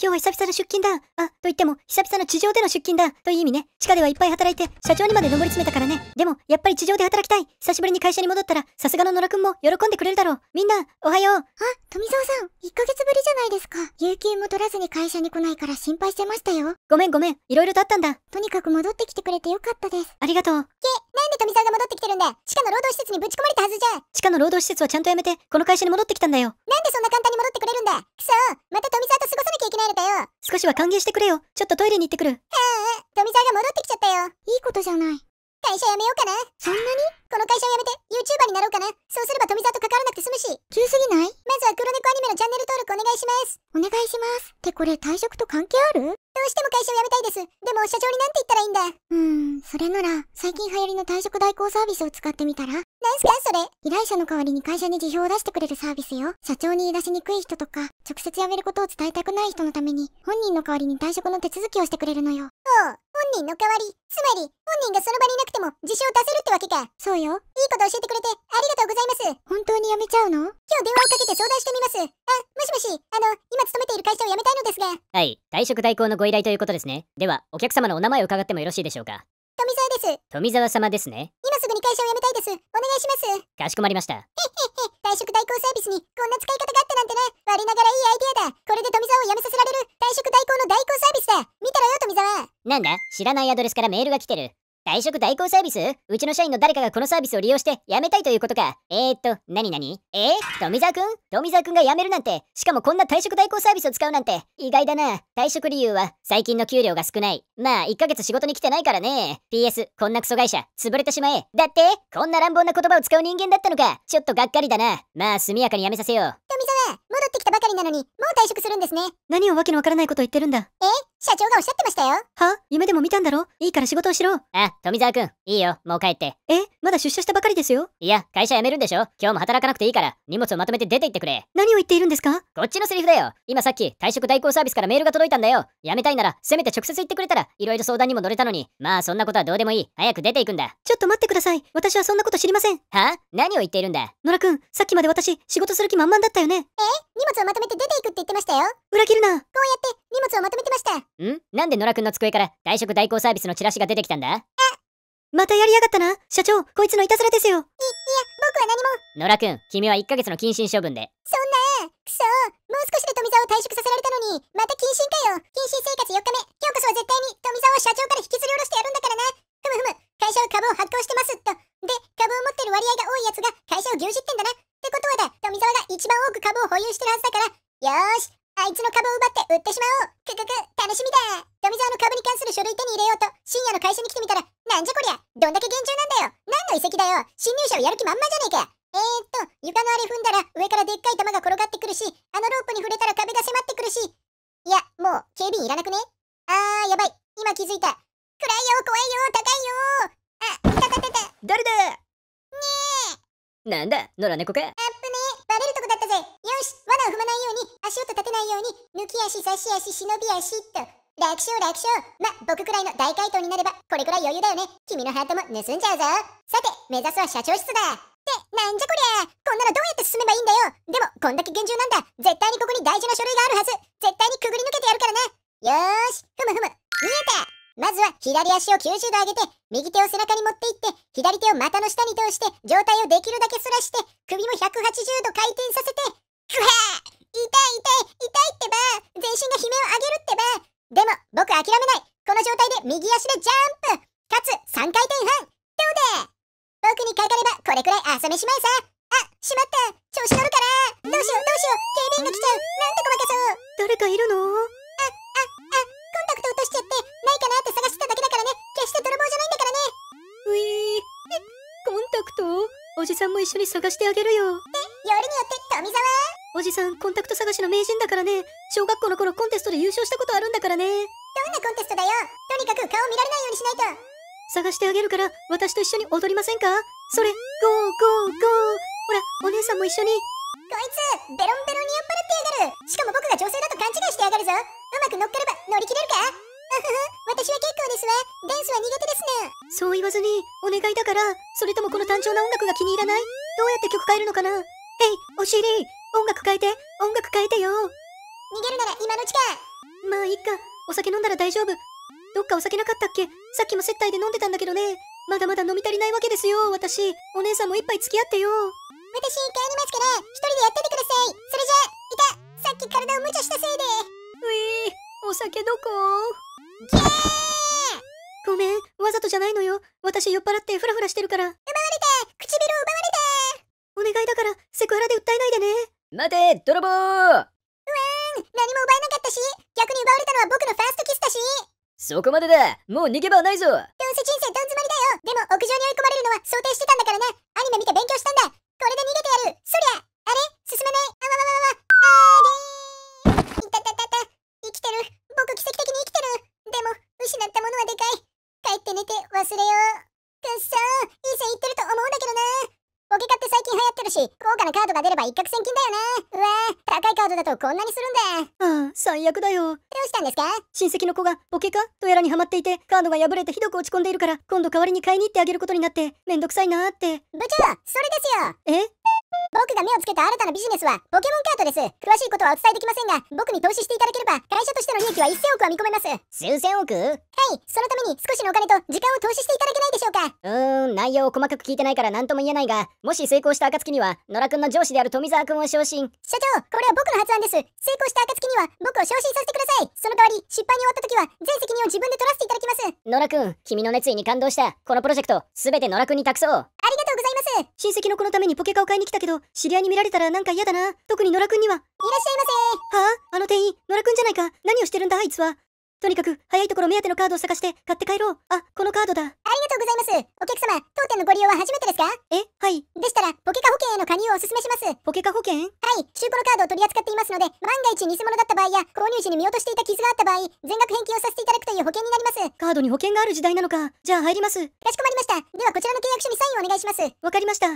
今日は久々の出勤だ。あ、と言っても、久々の地上での出勤だ。という意味ね。地下ではいっぱい働いて、社長にまで上り詰めたからね。でも、やっぱり地上で働きたい。久しぶりに会社に戻ったら、さすがの野良くんも喜んでくれるだろう。みんな、おはよう。あ、富沢さん、1ヶ月ぶりじゃないですか。有給も取らずに会社に来ないから心配してましたよ。ごめんごめん、いろいろとあったんだ。とにかく戻ってきてくれてよかったです。ありがとう。けなんで富澤が戻ってきてるんだ地下の労働施設にぶち込まれたはずじゃ地下の労働施設はちゃんとやめて、この会社に戻ってきたんだよ。なんでそんな簡単に戻ってくれるんだくそまた富澤と過ごさなきゃいけないのかよ少しは歓迎してくれよ。ちょっとトイレに行ってくる。はあ、富澤が戻ってきちゃったよ。いいことじゃない。会社辞めようかなそんなにこの会社を辞めて YouTuber になろうかなそうすれば富澤とかからなくて済むし急すぎないまずは黒猫アニメのチャンネル登録お願いしますお願いしますってこれ退職と関係あるどうしても会社を辞めたいですでも社長になんて言ったらいいんだうーんそれなら最近流行りの退職代行サービスを使ってみたらなんすかそれ依頼者の代わりに会社に辞表を出してくれるサービスよ社長に言い出しにくい人とか直接辞めることを伝えたくない人のために本人の代わりに退職の手続きをしてくれるのよおう本人の代わり、つまり本人がその場にいなくても自信を出せるってわけか。そうよ。いいこと教えてくれてありがとうございます。本当に辞めちゃうの今日電話をかけて相談してみます。あ、もしもし、あの、今勤めている会社を辞めたいのですが。はい、退職代行のご依頼ということですね。では、お客様のお名前を伺ってもよろしいでしょうか。富澤です。富澤様ですね。今すぐに会社を辞めたいです。お願いします。かしこまりました。へへへ。退職代行サービスにこんな使い方があったなんてね我ながらいいアイディアだこれで富澤を辞めさせられる退職代行の代行サービスだ見たらよ富澤なんだ知らないアドレスからメールが来てる退職代行サービスうちの社員の誰かがこのサービスを利用して辞めたいということか。えー、っと、なになにえー、富澤くん富澤くんが辞めるなんて、しかもこんな退職代行サービスを使うなんて、意外だな。退職理由は、最近の給料が少ない。まあ、1ヶ月仕事に来てないからね。PS、こんなクソ会社、潰れてしまえ。だって、こんな乱暴な言葉を使う人間だったのか。ちょっとがっかりだな。まあ、速やかに辞めさせよう。富澤、戻ってきたばかりなのに、もう退職するんですね。何をわけのわからないこと言ってるんだ。え社長がおっしゃってましたよ。は夢でも見たんだろいいから仕事をしろ。あ、富澤くん、いいよ、もう帰って。え、まだ出社したばかりですよ。いや、会社辞めるんでしょ今日も働かなくていいから、荷物をまとめて出て行ってくれ。何を言っているんですかこっちのセリフだよ。今さっき、退職代行サービスからメールが届いたんだよ。辞めたいなら、せめて直接言ってくれたら、いろいろ相談にも乗れたのに。まあ、そんなことはどうでもいい。早く出ていくんだ。ちょっと待ってください。私はそんなこと知りません。は何を言っているんだ野良くん、さっきまで私、仕事する気満々だったよね。え荷物をまとめて出ていくって言ってましたよ。裏切るな。こうやって、荷物をまとめてましたんなんで野良くんの机から退職代行サービスのチラシが出てきたんだえまたやりやがったな社長こいつのいたずらですよい、いや、僕は何も野良くん、君は1ヶ月の謹慎処分でそんなくそもう少しで富澤を退職させられたのにまた謹慎かよ謹慎生活4日目今日こそは絶対に富澤を社長から引きずり下ろしてやるんだからなふむふむ会社は株を発行してますっとで株を持ってる割合が多いやつが会社を牛耳ってんだなってことはだ富澤が一番多く株を保有してるはずだからよーしあいつの株を奪って売ってしまおうくくく楽しみだ富沢の株に関する書類手に入れようと深夜の会社に来てみたらなんじゃこりゃどんだけ厳重なんだよ何の遺跡だよ侵入者をやる気満々じゃねえかえー、っと床のあれ踏んだら上からでっかい玉が転がってくるしあのロープに触れたら壁が迫ってくるしいやもう警備員いらなくねあーやばい今気づいた暗いよ怖いよ高いよあいたたたた誰だねえなんだ野良猫かアップねバレるとこだぜよし罠を踏まないように足音立てないように抜き足差し足忍び足っと楽勝楽勝ま僕くらいの大怪盗になればこれくらい余裕だよね君のハートも盗んじゃうぞさて目指すは社長室だってなんじゃこりゃこんなのどうやって進めばいいんだよでもこんだけ厳重なんだ絶対にここに大事な書類があるはず絶対にくぐり抜けてやるからなよーしふむふむ見えたまずは左足を90度上げて、右手を背中に持っていって、左手を股の下に通して、上体をできるだけ反らして、首も180度回転させて、くわー痛い痛い痛いってば全身が悲鳴を上げるってばでも僕諦めないこの状態で右足でジャンプかつ3回転半どうだ僕にかかればこれくらい朝飯前さあしまった調子乗るからどうしようどうしよう警備員が来ちゃうなんてごまかそう誰かいるのとしちゃって、ないかなって探してただけだからね。決して泥棒じゃないんだからね。ういー。コンタクトおじさんも一緒に探してあげるよ。え、よりによって富澤おじさん、コンタクト探しの名人だからね。小学校の頃コンテストで優勝したことあるんだからね。どんなコンテストだよ。とにかく顔見られないようにしないと。探してあげるから、私と一緒に踊りませんかそれ、ゴーゴーゴー。ほら、お姉さんも一緒に。こいつ、ベロンベロンに酔っ払ってやがる。しかも僕が女性だと勘違いしてやがるぞ。うまく乗っかれば乗り切れるか 私は結構ですわ。ダンスは苦手ですねそう言わずに、お願いだから、それともこの単調な音楽が気に入らないどうやって曲変えるのかなへい、お尻、音楽変えて、音楽変えてよ。逃げるなら今のうちか。まあ、いっか。お酒飲んだら大丈夫。どっかお酒なかったっけさっきも接待で飲んでたんだけどね。まだまだ飲み足りないわけですよ、私。お姉さんも一杯付き合ってよ。私、帰りますから、一人でやっててください。それじゃ、いた。さっき体を無茶したせいで。うぃ、お酒どこギェーごめん、わざとじゃないのよ。私酔っ払ってフラフラしてるから。奪われて唇を奪われてお願いだから、セクハラで訴えないでね。待て、泥棒うわーん、何も奪えなかったし、逆に奪われたのは僕のファーストキスだし。そこまでだもう逃げ場はないぞどうせ人生どん詰まりだよでも屋上に追い込まれるのは想定してたんだからねアニメ見て勉強したんだこれで逃げてやるそりゃあれ進めないあわわわわあれいたたたた生きてる僕奇跡的に生きてるでも、失ったものはでかい。帰って寝て忘れよう。くっそー、いい線いってると思うんだけどなポケカって最近流行ってるし、高価なカードが出れば一攫千金だよな。うわー、高いカードだとこんなにするんだ。ああ、最悪だよ。どうしたんですか親戚の子がポケカとやらにはまっていて、カードが破れてひどく落ち込んでいるから、今度代わりに買いに行ってあげることになって、めんどくさいなーって。部長、それですよえ僕が目をつけた新たなビジネスは、ポケモンカードです。詳しいことはお伝えできませんが、僕に投資していただければ、会社としての利益は1000億は見込めます。数千億はい、そのために少しのお金と時間を投資していただけないでしょうか。うーん、内容を細かく聞いてないから何とも言えないが、もし成功した暁には、野良くんの上司である富澤君を昇進。社長、これは僕の発案です。成功した暁には、僕を昇進させてください。その代わり、失敗に終わった時は、全責任を自分で取らせていただきます。野良くん、君の熱意に感動した。このプロジェクト、すべて野良くんに託そう。親戚の子のためにポケカを買いに来たけど、知り合いに見られたらなんか嫌だな。特に野良くんには。いらっしゃいませはああの店員、野良くんじゃないか。何をしてるんだあいつは。とにかく、早いところ目当てのカードを探して、買って帰ろう。あ、このカードだ。ありがとうございます。お客様、当店のご利用は初めてですかえ、はい。でしたら、ポケカ保険への加入をお勧めします。ポケカ保険はい、中古のカードを取り扱っていますので、万が一偽物だった場合や、購入時に見落としていた傷があった場合、全額返金をさせていただくという保険になります。カードに保険がある時代なのか。じゃあ入ります。かしこまりました。ではこちらの契約書にサインをお願いします。わかりました。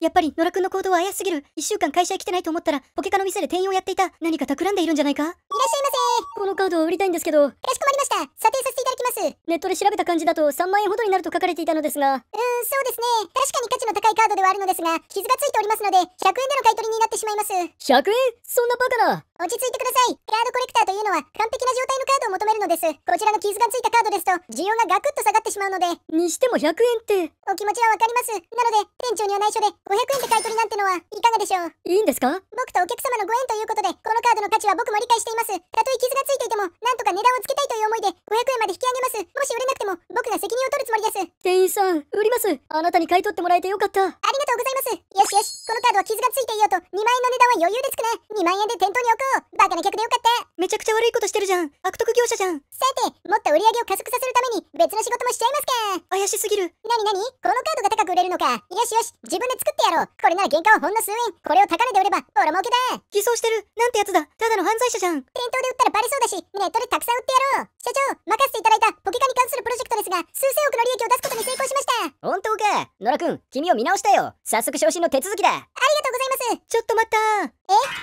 やっぱり野良くんの行動は怪しすぎる1週間会社へ来てないと思ったらポケカの店で店員をやっていた何か企んでいるんじゃないかいらっしゃいませこのカードを売りたいんですけどかしこまりました査定させていただきますネットで調べた感じだと3万円ほどになると書かれていたのですがうーんそうですね確かに価値の高いカードではあるのですが傷がついておりますので100円での買い取りになってしまいます100円そんなバカな落ち着いてくださいカードコレクターというのは完璧な状態のカードを求めるのですこちらの傷がついたカードですと需要がガクッと下がってしまうのでにしても100円ってお気持ちはわかりますなので店長には内緒でで500円で買い取りなんてのはいかがでしょういいんですか僕とお客様のご縁ということでこのカードの価値は僕も理解していますたとえ傷がついていてもなんとか値段をつけたいという思いで500円まで引き上げますもし売れなくても僕が責任を取るつもりです店員さん、売ります。あなたに買い取ってもらえてよかった。ありがとうございます。よしよし、このカードは傷がついていようと、2万円の値段は余裕でつくね。2万円で店頭に置こう。バカな客でよかった。めちゃくちゃ悪いことしてるじゃん。悪徳業者じゃん。さて、もっと売り上げを加速させるために、別の仕事もしちゃいますか。怪しすぎる。なになにこのカードが高く売れるのか。よしよし、自分で作ってやろう。これなら原価はほんの数円。これを高値で売れば、ボロ儲けだ。偽装してる。なんてやつだ。ただの犯罪者じゃん。店頭で売ったらバレそうだし、ネットでたくさん売ってやろう。社長、任せていただいたポケカに関するプロジェクトですが、数千億の利益を出すことに成功しました本当か野良くん、君を見直したよ早速昇進の手続きだありがとうございますちょっと待ったえ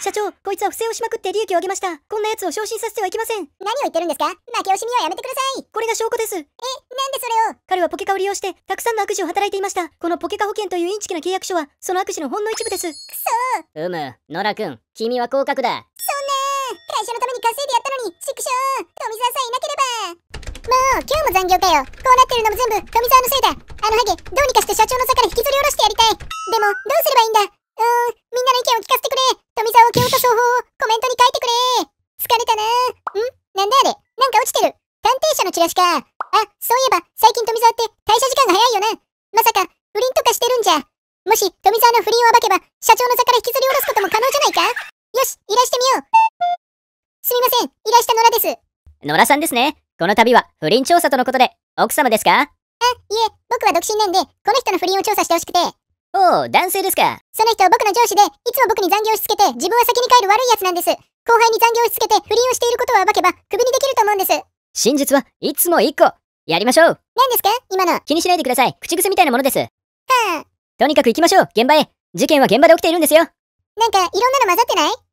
社長、こいつは不正をしまくって利益を上げましたこんなやつを昇進させてはいけません何を言ってるんですか負け惜しみはやめてくださいこれが証拠ですえ、なんでそれを彼はポケカを利用して、たくさんの悪事を働いていましたこのポケカ保険というインチキな契約書は、その悪事のほんの一部ですくそうむ、野良くん、君は降格だそんな会社のために稼いでやったのに、ちくしょう富澤さんいなければもう、今日も残業かよ。こうなってるのも全部、富澤のせいだ。あのハゲ、どうにかして社長の座から引きずり下ろしてやりたい。でも、どうすればいいんだうーん、みんなの意見を聞かせてくれ。富澤を蹴落とす方法をコメントに書いてくれ。疲れたなー。んなんだあれなんか落ちてる。探偵社のチラシか。あ、そういえば、最近富澤って退社時間が早いよな。まさか、不倫とかしてるんじゃ。もし、富澤の不倫を暴けば、社長の座から引きずり下ろすことも可能じゃないかよし、依頼してみよう。すみません、依頼した野良です。野良さんですね。この度は不倫調査とのことで、奥様ですかあ、いえ、僕は独身なんで、この人の不倫を調査してほしくて。おお、男性ですか。その人は僕の上司で、いつも僕に残業をしつけて、自分は先に帰る悪いやつなんです。後輩に残業をしつけて、不倫をしていることを暴けば、クビにできると思うんです。真実はいつも一個。やりましょう。何ですか今の。気にしないでください。口癖みたいなものです。はあ。とにかく行きましょう、現場へ。事件は現場で起きているんですよ。なんか、いろんなの混ざってない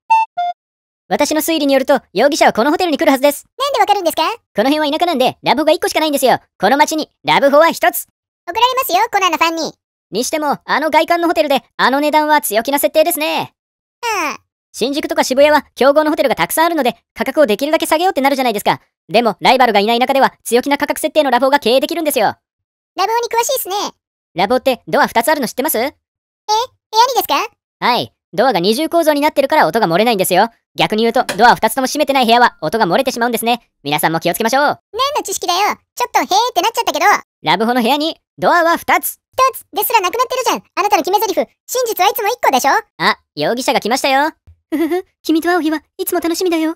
私の推理によると、容疑者はこのホテルに来るはずです。なんでわかるんですかこの辺は田舎なんで、ラブホが1個しかないんですよ。この街に、ラブホは1つ。送られますよ、コナンのファンに。にしても、あの外観のホテルで、あの値段は強気な設定ですね。うん。新宿とか渋谷は、競合のホテルがたくさんあるので、価格をできるだけ下げようってなるじゃないですか。でも、ライバルがいない中では、強気な価格設定のラブホが経営できるんですよ。ラブホに詳しいっすね。ラブホって、ドア2つあるの知ってますえ部屋にですかはい。ドアが二重構造になってるから音が漏れないんですよ。逆に言うと、ドア2つとも閉めてない部屋は音が漏れてしまうんですね。皆さんも気をつけましょう。何の知識だよ。ちょっとへーってなっちゃったけど。ラブホの部屋に、ドアは2つ。1つですらなくなってるじゃん。あなたの決め台詞、真実はいつも1個でしょあ、容疑者が来ましたよ。ふふふ、君と会う日はいつも楽しみだよ。や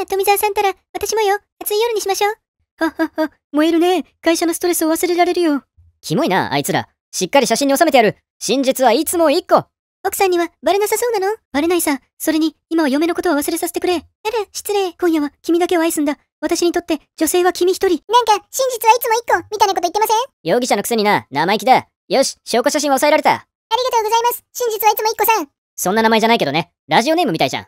だ、富澤さんたら、私もよ。暑い夜にしましょう。はっはっは、燃えるね。会社のストレスを忘れられるよ。キモいな、あいつら。しっかり写真に収めてやる。真実はいつも1個。奥さんにはバレなさそうなのバレないさ。それに、今は嫁のことは忘れさせてくれ。あら、失礼。今夜は君だけを愛すんだ。私にとって女性は君一人。なんか、真実はいつも一個、みたいなこと言ってません容疑者のくせにな、生意気だ。よし、証拠写真は抑えられた。ありがとうございます。真実はいつも一個さん。そんな名前じゃないけどね。ラジオネームみたいじゃん。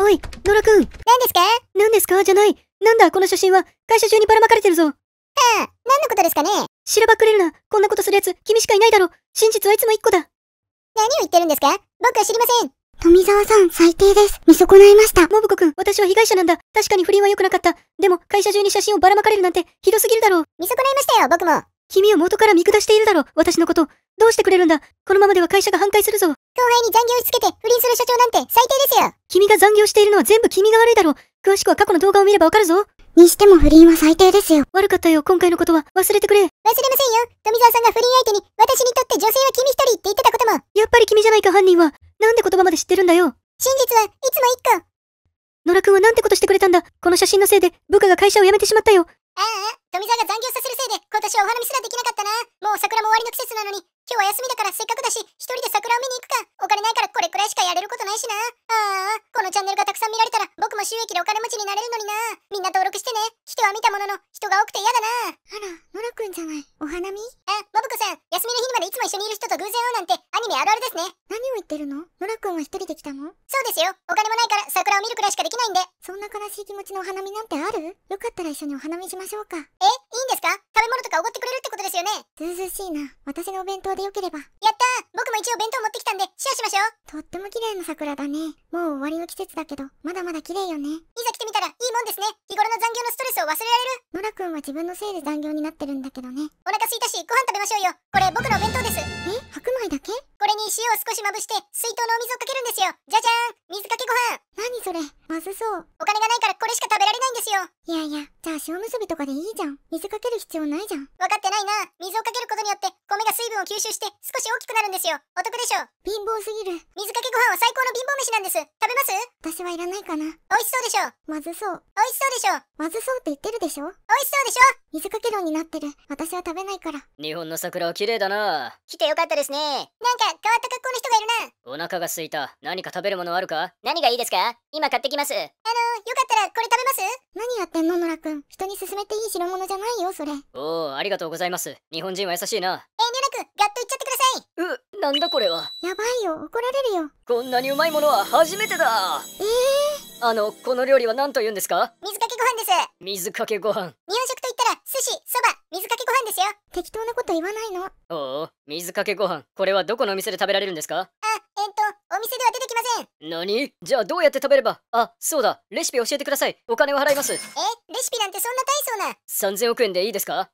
おい、野良くん。何ですか何ですかじゃない。なんだ、この写真は、会社中にばらまかれてるぞ。はあ、何のことですかねしらばっくれるな。こんなことするやつ、君しかいないだろ。真実はいつも一個だ。何を言ってるんですか僕は知りません。富沢さん、最低です。見損ないました。信子くん、私は被害者なんだ。確かに不倫は良くなかった。でも、会社中に写真をばらまかれるなんて、ひどすぎるだろう。見損ないましたよ、僕も。君を元から見下しているだろう、私のこと。どうしてくれるんだこのままでは会社が反対するぞ。後輩に残業しつけて、不倫する社長なんて最低ですよ。君が残業しているのは全部君が悪いだろう。詳しくは過去の動画を見ればわかるぞ。にしても不倫は最低ですよ。悪かったよ、今回のことは。忘れてくれ。忘れませんよ。富澤さんが不倫相手に、私にとって女性は君一人って言ってたことも。やっぱり君じゃないか、犯人は。なんで言葉まで知ってるんだよ。真実はいつも一個。野良くんはなんてことしてくれたんだ。この写真のせいで、部下が会社を辞めてしまったよ。ああ。富澤が残業させるせいで、今年はお花見すらできなかったな。もう桜も終わりの季節なのに、今日は休みだからせっかくだし、一人で桜を見に行くか。お金ないからこれくらいしかやれることないしな。ああ、このチャンネルがたくさん見られたら、僕も収益でお金持ちになれるのにな。みんな登録してね。来ては見たものの、人が多くて嫌だな。あら、ノラくんじゃない。お花見あ、マブコさん、休みの日にまでいつも一緒にいる人と偶然会うなんて、アニメあるあるですね。何を言ってるのノラくんは一人で来たのそうですよ。お金もないから桜を見るくらいしかできないんで。そんな悲しい気持ちのお花見なんてあるよかったら一緒にお花見しましょうか。えいいんですか食べ物とかおごってくれるってことですよねずうずうしいな。私のお弁当でよければ。やった僕も一応弁当持ってきたんで、シェアしましょうとっても綺麗な桜だね。もう終わりの季節だけど、まだまだ綺麗よね。いざ来てみたらいいもんですね。日頃の残業のストレスを忘れられる。ノラくんは自分のせいで残業になってるんだけどね。お腹すいたし、ご飯食べましょうよ。これ僕のお弁当です。え白米だけこれに塩を少しまぶして水筒のお水をかけるんですよじゃじゃーん水かけご飯何それまずそうお金がないからこれしか食べられないんですよいやいやじゃあ塩むすびとかでいいじゃん水かける必要ないじゃん分かってないな水をかけることによって米が水分を吸収して少し大きくなるんですよお得でしょ貧乏すぎる水かけご飯は最高の貧乏飯なんです食べます私はいらないかな美味しそうでしょまずそう美味しそうでしょまずそうって言ってるでしょ美味しそうでしょ水かけ論になってる。私は食べないから。日本の桜は綺麗だな。来てよかったですね。なんか変わった格好の人がいるな。お腹が空いた。何か食べるものあるか何がいいですか今買ってきます。あのー、よかったらこれ食べます何やってんの、野良くん。人に勧めていい代物じゃないよ、それ。おお、ありがとうございます。日本人は優しいな。遠慮なくん、ガッといっちゃってください。う、なんだこれは。やばいよ、怒られるよ。こんなにうまいものは初めてだ。ええー、あの、この料理は何と言うんですか水かけご飯です。水かけご飯。日本食寿司、そば、水かけご飯ですよ。適当なこと言わないの。おお、水かけご飯。これはどこのお店で食べられるんですかあ、えっ、ー、と、お店では出てきません何じゃあどうやって食べればあそうだレシピ教えてくださいお金を払いますえレシピなんてそんな大層な3000億円でいいですか3000億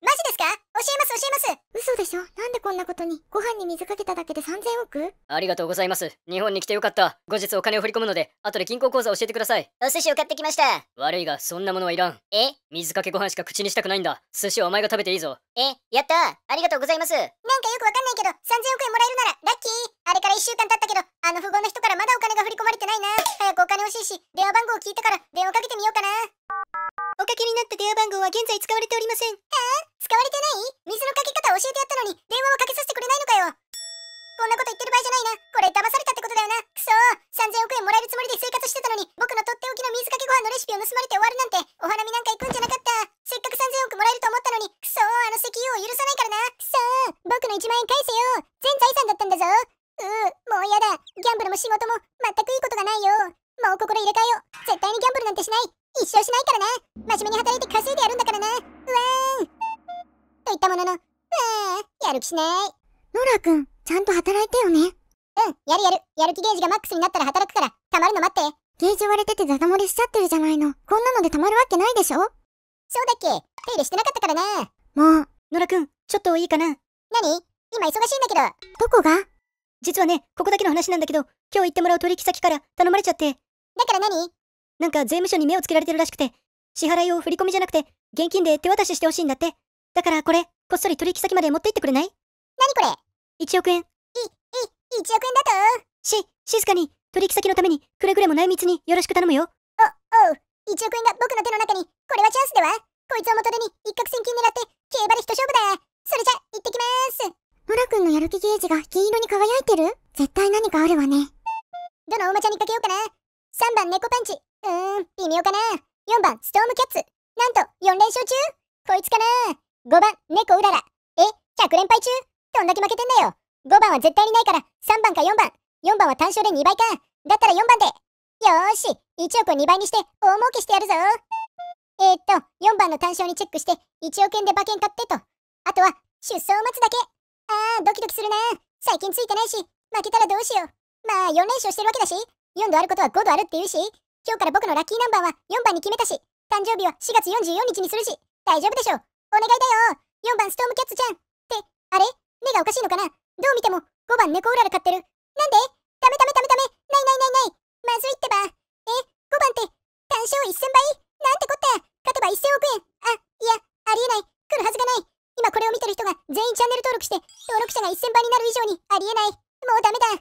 マジですか教えます教えます嘘でしょなんでこんなことにご飯に水かけただけで3000億ありがとうございます日本に来てよかった後日お金を振り込むので後で銀行口座教えてくださいお寿司を買ってきました悪いがそんなものはいらんえ水かけご飯しか口にしたくないんだ寿司はお前が食べていいぞえやったありがとうございますなんかよくわかんないけど3000億円もらえるならラッキーあれから1週間間経ったけど、あの富豪の人からまだお金が振り込まれてないな。早くお金欲しいし、電話番号を聞いたから電話かけてみようかな。おかけになった電話番号は現在使われておりません。えー、使われてない水のかけ方を教えてやったのに、電話をかけさせてくれないのかよ。こんなこと言ってる場合じゃないな。これ騙されたってことだよな。くそ3000億円もらえるつもりで生活してたのに、僕のとっておきの水かけご飯のレシピを盗まれて終わるなんて、お花見なんか行くんじゃなかった。せっかく3000億もらえると思ったのに、くそあの石油を許さないからな。くそ僕の1万円返せよ。全財産だったんだぞ。もうやだギャンブルも仕事も全くいいことがないよもう心入れ替えよう絶対にギャンブルなんてしない一生しないからな真面目に働いて稼いでやるんだからなうわーんと言ったもののうわーやる気しないノラくんちゃんと働いてよねうんやるやるやる気ゲージがマックスになったら働くからたまるの待ってゲージ割れててダダ漏れしちゃってるじゃないのこんなのでたまるわけないでしょそうだっけ手入れしてなかったからなもうノラくんちょっといいかな何今忙しいんだけどどこが実はね、ここだけの話なんだけど、今日行ってもらう取引先から頼まれちゃって。だから何なんか税務署に目をつけられてるらしくて、支払いを振り込みじゃなくて、現金で手渡ししてほしいんだって。だからこれ、こっそり取引先まで持って行ってくれない何これ ?1 億円。い、い、1億円だとし、静かに、取引先のために、くれぐれも内密によろしく頼むよ。お、おう、1億円が僕の手の中に、これはチャンスではこいつを元手に一攫千金狙って、競馬で一勝負だそれじゃ、行ってきますノラ君のやる気ゲージが金色に輝いてる絶対何かあるわね。どのおもちゃにかけようかな ?3 番猫パンチ。うーん、微妙かな ?4 番ストームキャッツ。なんと4連勝中こいつかな ?5 番猫うらら。え、100連敗中どんだけ負けてんだよ。5番は絶対にないから3番か4番。4番は単勝で2倍か。だったら4番で。よーし、1億を2倍にして大儲けしてやるぞ。えー、っと、4番の単勝にチェックして1億円で馬券買ってと。あとは出走を待つだけ。あー、ドキドキするな。最近ついてないし、負けたらどうしよう。まあ、4連勝してるわけだし、4度あることは5度あるって言うし、今日から僕のラッキーナンバーは4番に決めたし、誕生日は4月44日にするし、大丈夫でしょう。お願いだよ。4番ストームキャッツちゃん。って、あれ目がおかしいのかなどう見ても5番猫うらら買ってる。なんでダメダメダメダメないないないないまずいってば。え、5番って、単勝1000倍なんてこった勝てば1000億円あ、いや、ありえない来るはずがない今これを見てる人が全員チャンネル登録して、登録者が1000倍になる以上にありえない。もうダメだ。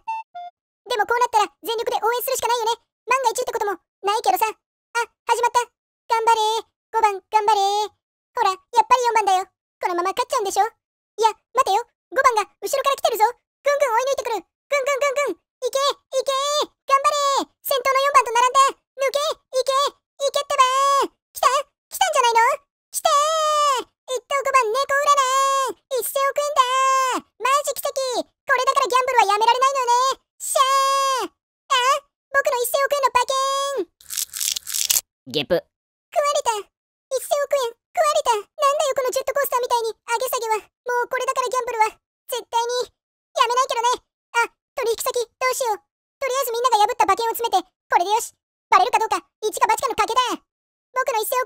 でもこうなったら全力で応援するしかないよね。万が一ってこともないけどさ。あ、始まった。頑張れ5番、頑張れほら、やっぱり4番だよ。このまま勝っちゃうんでしょいや、待てよ。5番が後ろから来てるぞ。ぐんぐん追い抜いてくる。ぐんぐんぐんぐん。いけいけ頑張れ先頭の4番と並んで抜けいけいけってば来た来たんじゃないの来たー一等五番猫占い !1000 億円だマジ奇跡これだからギャンブルはやめられないのよねシャーあ僕の1000億円の馬券ゲップ食われた1000億円食われたなんだよこのジェットコースターみたいに上げ下げはもうこれだからギャンブルは絶対にやめないけどねあ取引先どうしようとりあえずみんなが破った馬券を詰めてこれでよしバレるかどうか一か八かの賭けだ僕の1000億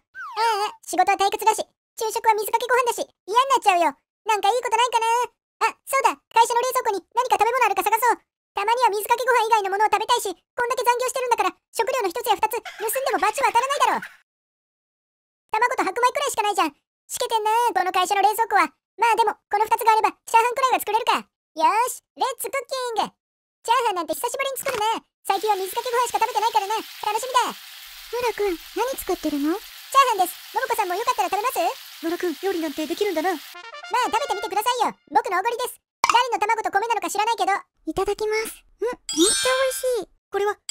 円を返せよああ、仕事は退屈だし、昼食は水かけご飯だし、嫌になっちゃうよ。なんかいいことないかなあ、そうだ、会社の冷蔵庫に何か食べ物あるか探そう。たまには水かけご飯以外のものを食べたいし、こんだけ残業してるんだから、食料の一つや二つ、盗んでも罰は当たらないだろう。卵と白米くらいしかないじゃん。しけてんなこの会社の冷蔵庫は。まあでも、この二つがあれば、チャーハンくらいは作れるか。よーし、レッツクッキングチャーハンなんて久しぶりに作るな。最近は水かけご飯しか食べてないからな。楽しみだ。ムラん何作ってるのャーハンです。のぼこさんもよかったら食べます野良くん、料理なんてできるんだな。まあ、食べてみてくださいよ。僕のおごりです。誰の卵と米なのか知らないけど。いただきます。うん、めっちゃ美味しい。これは、うまい。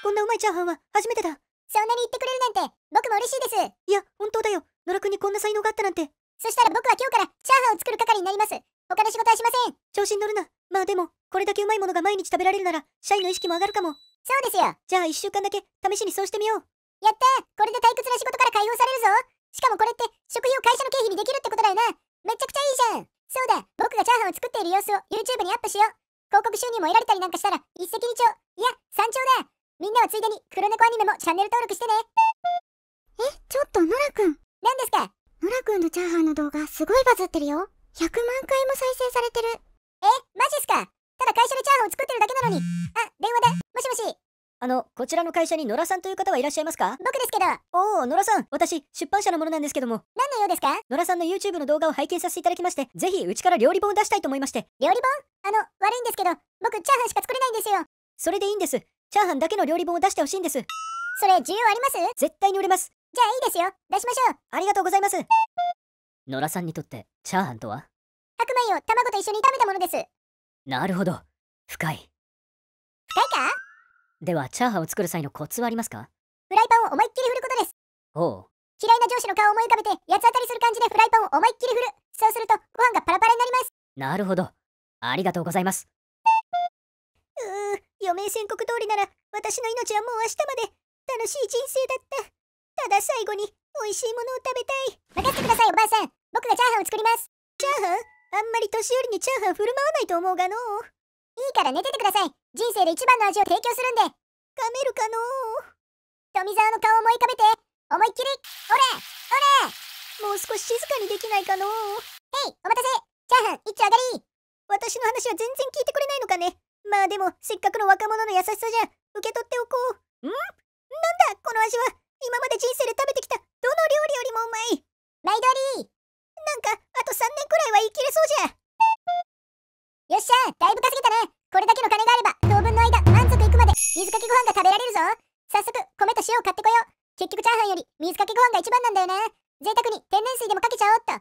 こんなうまいチャーハンは初めてだ。そんなに言ってくれるなんて、僕も嬉しいです。いや、本当だよ。野良くんにこんな才能があったなんて。そしたら僕は今日からチャーハンを作る係になります。他の仕事はしません。調子に乗るな。まあでも、これだけうまいものが毎日食べられるなら、社員の意識も上がるかも。そうですよ。じゃあ1週間だけ試しにそうしてみよう。やったこれで退屈な仕事から解放されるぞしかもこれって食費を会社の経費にできるってことだよなめちゃくちゃいいじゃんそうだ僕がチャーハンを作っている様子を YouTube にアップしよう広告収入も得られたりなんかしたら一石二鳥いや三鳥だみんなはついでに黒猫アニメもチャンネル登録してねえちょっとノラくん何ですかノラくんのチャーハンの動画すごいバズってるよ100万回も再生されてるえマジっすかただ会社でチャーハンを作ってるだけなのにあ電話だもしもしあの、こちらの会社に野良さんという方はいらっしゃいますか僕ですけど。おお、野良さん。私、出版社の者なんですけども。何の用ですか野良さんの YouTube の動画を拝見させていただきまして、ぜひ、うちから料理本を出したいと思いまして。料理本あの、悪いんですけど、僕、チャーハンしか作れないんですよ。それでいいんです。チャーハンだけの料理本を出してほしいんです。それ、需要あります絶対に売れます。じゃあいいですよ。出しましょう。ありがとうございます。野良さんにとって、チャーハンとは白米を卵と一緒に炒めたものです。なるほど。深い。深いかでは、チャーハンを作る際のコツはありますかフライパンを思いっきり振ることです。おう。嫌いな上司の顔を思い浮かべて、八つ当たりする感じでフライパンを思いっきり振る。そうすると、ご飯がパラパラになります。なるほど。ありがとうございます。うー、余命宣告通りなら、私の命はもう明日まで。楽しい人生だった。ただ最後に、美味しいものを食べたい。任せてください、おばあさん。僕がチャーハンを作ります。チャーハンあんまり年寄りにチャーハン振る舞わないと思うがのう。いいから寝ててください人生で一番の味を提供するんで噛めるかの富澤の顔を思い浮かべて思いっきりおれおれもう少し静かにできないかのへいお待たせチャーハン一丁上がり私の話は全然聞いてくれないのかねまあでもせっかくの若者の優しさじゃ受け取っておこうんなんだこの味は今まで人生で食べてきたどの料理よりもうまい毎度りなんかあと3年くらいは生きれそうじゃよっしゃだいぶ稼げたねこれだけの金があれば当分の間満足いくまで水かけご飯が食べられるぞ早速米と塩を買ってこよう結局チャーハンより水かけご飯が一番なんだよね贅沢に天然水でもかけちゃおうっと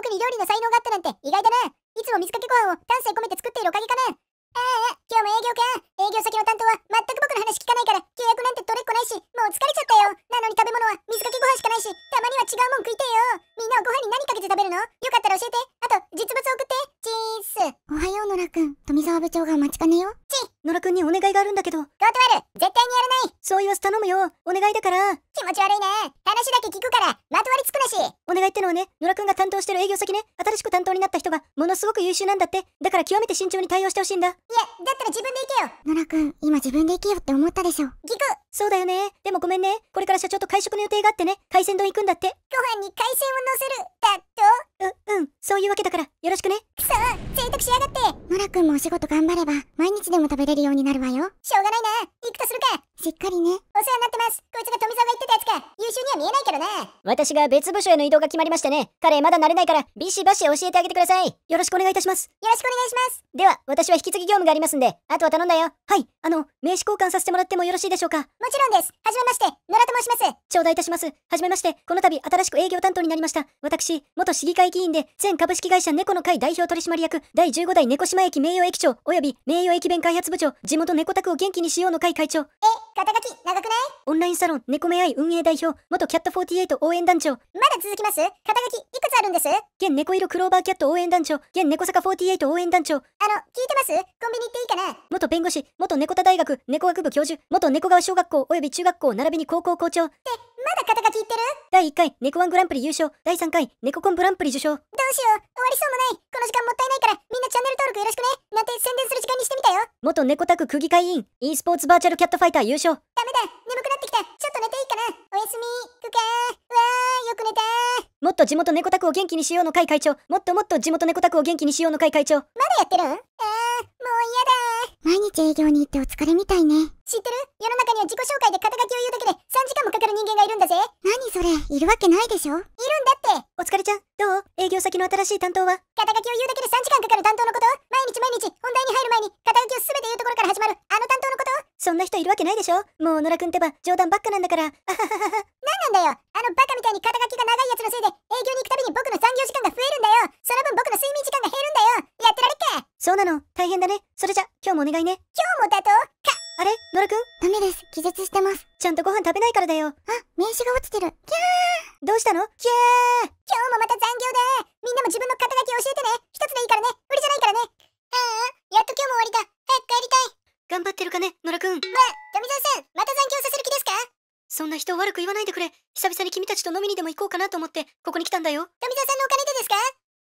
僕に料理の才能があったなんて意外だねいつも水かけご飯を丹精込めて作っているおかげかねああ、今日も営業か。営業先の担当は全く僕の話聞かないから、契約なんて取れっこないし、もう疲れちゃったよ。なのに食べ物は水かけご飯しかないし、たまには違うもん食いてよ。みんなはご飯に何かけて食べるのよかったら教えて。あと、実物送って。チーズ。おはよう、野良くん。富澤部長がお待ちかねよ。チッ野良くんにお願いがあるんだけど。断る絶対にやらないそういう頼むよお願いだから気持ち悪いね話だけ聞くからまとわりつくなしお願いってのはね、野良くんが担当してる営業先ね、新しく担当になった人がものすごく優秀なんだって。だから極めて慎重に対応してほしいんだ。いや、だったら自分で行けよ野良くん、今自分で行けよって思ったでしょ。聞くそうだよね。でもごめんね。これから社長と会食の予定があってね、海鮮丼行くんだって。ご飯に海鮮を乗せる、だとう、うん、そういうわけだから、よろしくね。らくんもお仕事頑張れば、毎日でも食べれるようになるわよ。しょうがないな。行くとするか。しっかりね。お世話になってます。こいつが富澤が言ってたやつか。優秀には見えないけどね。私が別部署への移動が決まりましたね。彼まだ慣れないから、ビシバシ教えてあげてください。よろしくお願いいたします。よろしくお願いします。では、私は引き継ぎ業務がありますんで、あとは頼んだよ。はい、あの、名刺交換させてもらってもよろしいでしょうか。もちろんです。はじめまして、野良と申します。頂戴いたします。はじめまして、この度新しく営業担当になりました。私、元市議会議員で、全株式会社猫の会代表取締役、第15代猫島駅名誉駅長及び名誉駅弁開発部長地元猫宅を元気にしようの会会長え肩書き長くないオンラインサロン猫目愛運営代表元キャット48応援団長まだ続きます肩書きいくつあるんです現猫色クローバーキャット応援団長現猫坂48応援団長あの聞いてますコンビニ行っていいかな元弁護士元猫田大学猫学部教授元猫川小学校及び中学校並びに高校校長ってまだ肩書き言ってる第1回、猫ワングランプリ優勝。第3回、猫コングランプリ受賞。どうしよう、終わりそうもない。この時間もったいないから、みんなチャンネル登録よろしくね。なんて宣伝する時間にしてみたよ。元猫タク区議会委員、e スポーツバーチャルキャットファイター優勝。ダメだ、眠くなってきた。ちょっと寝ていいかな。おやすみ、くかー。うわー、よく寝たー。もっと地元猫宅を元気にしようの会会長もっともっと地元猫宅を元気にしようの会会長まだやってるんえー、もう嫌だ毎日営業に行ってお疲れみたいね知ってる世の中には自己紹介で肩書きを言うだけで3時間もかかる人間がいるんだぜ何それいるわけないでしょいるんだってお疲れちゃんどう営業先の新しい担当は肩書きを言うだけで3時間かかる担当のこと毎日毎日本題に入る前に肩書きを全て言うところから始まるあの担当のことそんな人いるわけないでしょもう野良くんってば冗談ばっかなんだからあははは何なんだよあのバカみたいに肩書きが長いやつのせいで営業に行くたびに僕の残業時間が増えるんだよその分僕の睡眠時間が減るんだよやってられっかそうなの大変だねそれじゃ今日もお願いね今日もだとあれ野良くんダメです。気絶してます。ちゃんとご飯食べないからだよ。あ、名刺が落ちてる。キャーどうしたのキャー今日もまた残業でみんなも自分の肩書き教えてね一つでいいからね無理じゃないからねああ、やっと今日も終わりだ。早く帰りたい。頑張ってるかね、野良くん。わ、富澤さん、また残業させる気ですかそんな人を悪く言わないでくれ。久々に君たちと飲みにでも行こうかなと思って、ここに来たんだよ。富澤さんのお金でですか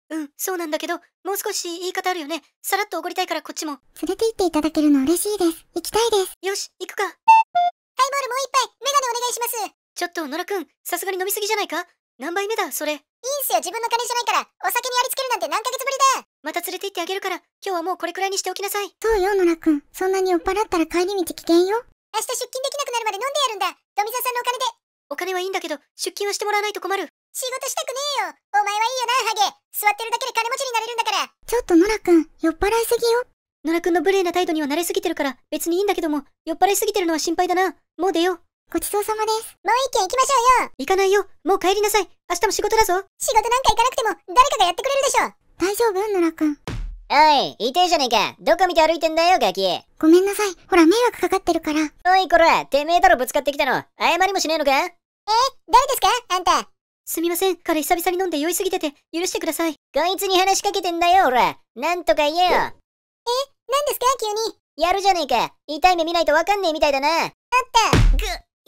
うん、そうなんだけど、もう少し言い方あるよね。さらっとおごりたいからこっちも。連れて行っていただけるの嬉しいです。行きたいです。よし、行くか。ハイボールもう一杯、メガネお願いします。ちょっと、野良くん、さすがに飲みすぎじゃないか何杯目だ、それ。いいんすよ、自分の金じゃないから。お酒にありつけるなんて何ヶ月ぶりだ。また連れて行ってあげるから、今日はもうこれくらいにしておきなさい。そうよ、野良くん。そんなに酔っ払ったら帰り道危険よ。明日出勤できなくなるまで飲んでやるんだ。富澤さんのお金で。お金はいいんだけど、出勤はしてもらわないと困る。仕事したくねえよお前はいいよなハゲ座ってるだけで金持ちになれるんだからちょっとノラくん酔っ払いすぎよノラくんの無礼な態度には慣れすぎてるから別にいいんだけども酔っ払いすぎてるのは心配だなもう出ようごちそうさまです。もう一軒行きましょうよ行かないよもう帰りなさい明日も仕事だぞ仕事なんか行かなくても誰かがやってくれるでしょ大丈夫ノラくん。おい、いてえじゃねえか。どっか見て歩いてんだよ、ガキ。ごめんなさい。ほら、迷惑かかってるから。おい、こら、てめえだろぶつかってきたの。謝りもしねえのかえ誰ですかあんた。すみません。彼久々に飲んで酔いすぎてて、許してください。こいつに話しかけてんだよ、おら。なんとか言えよ。え何ですか急に。やるじゃねえか。痛い目見ないとわかんねえみたいだな。あったぐ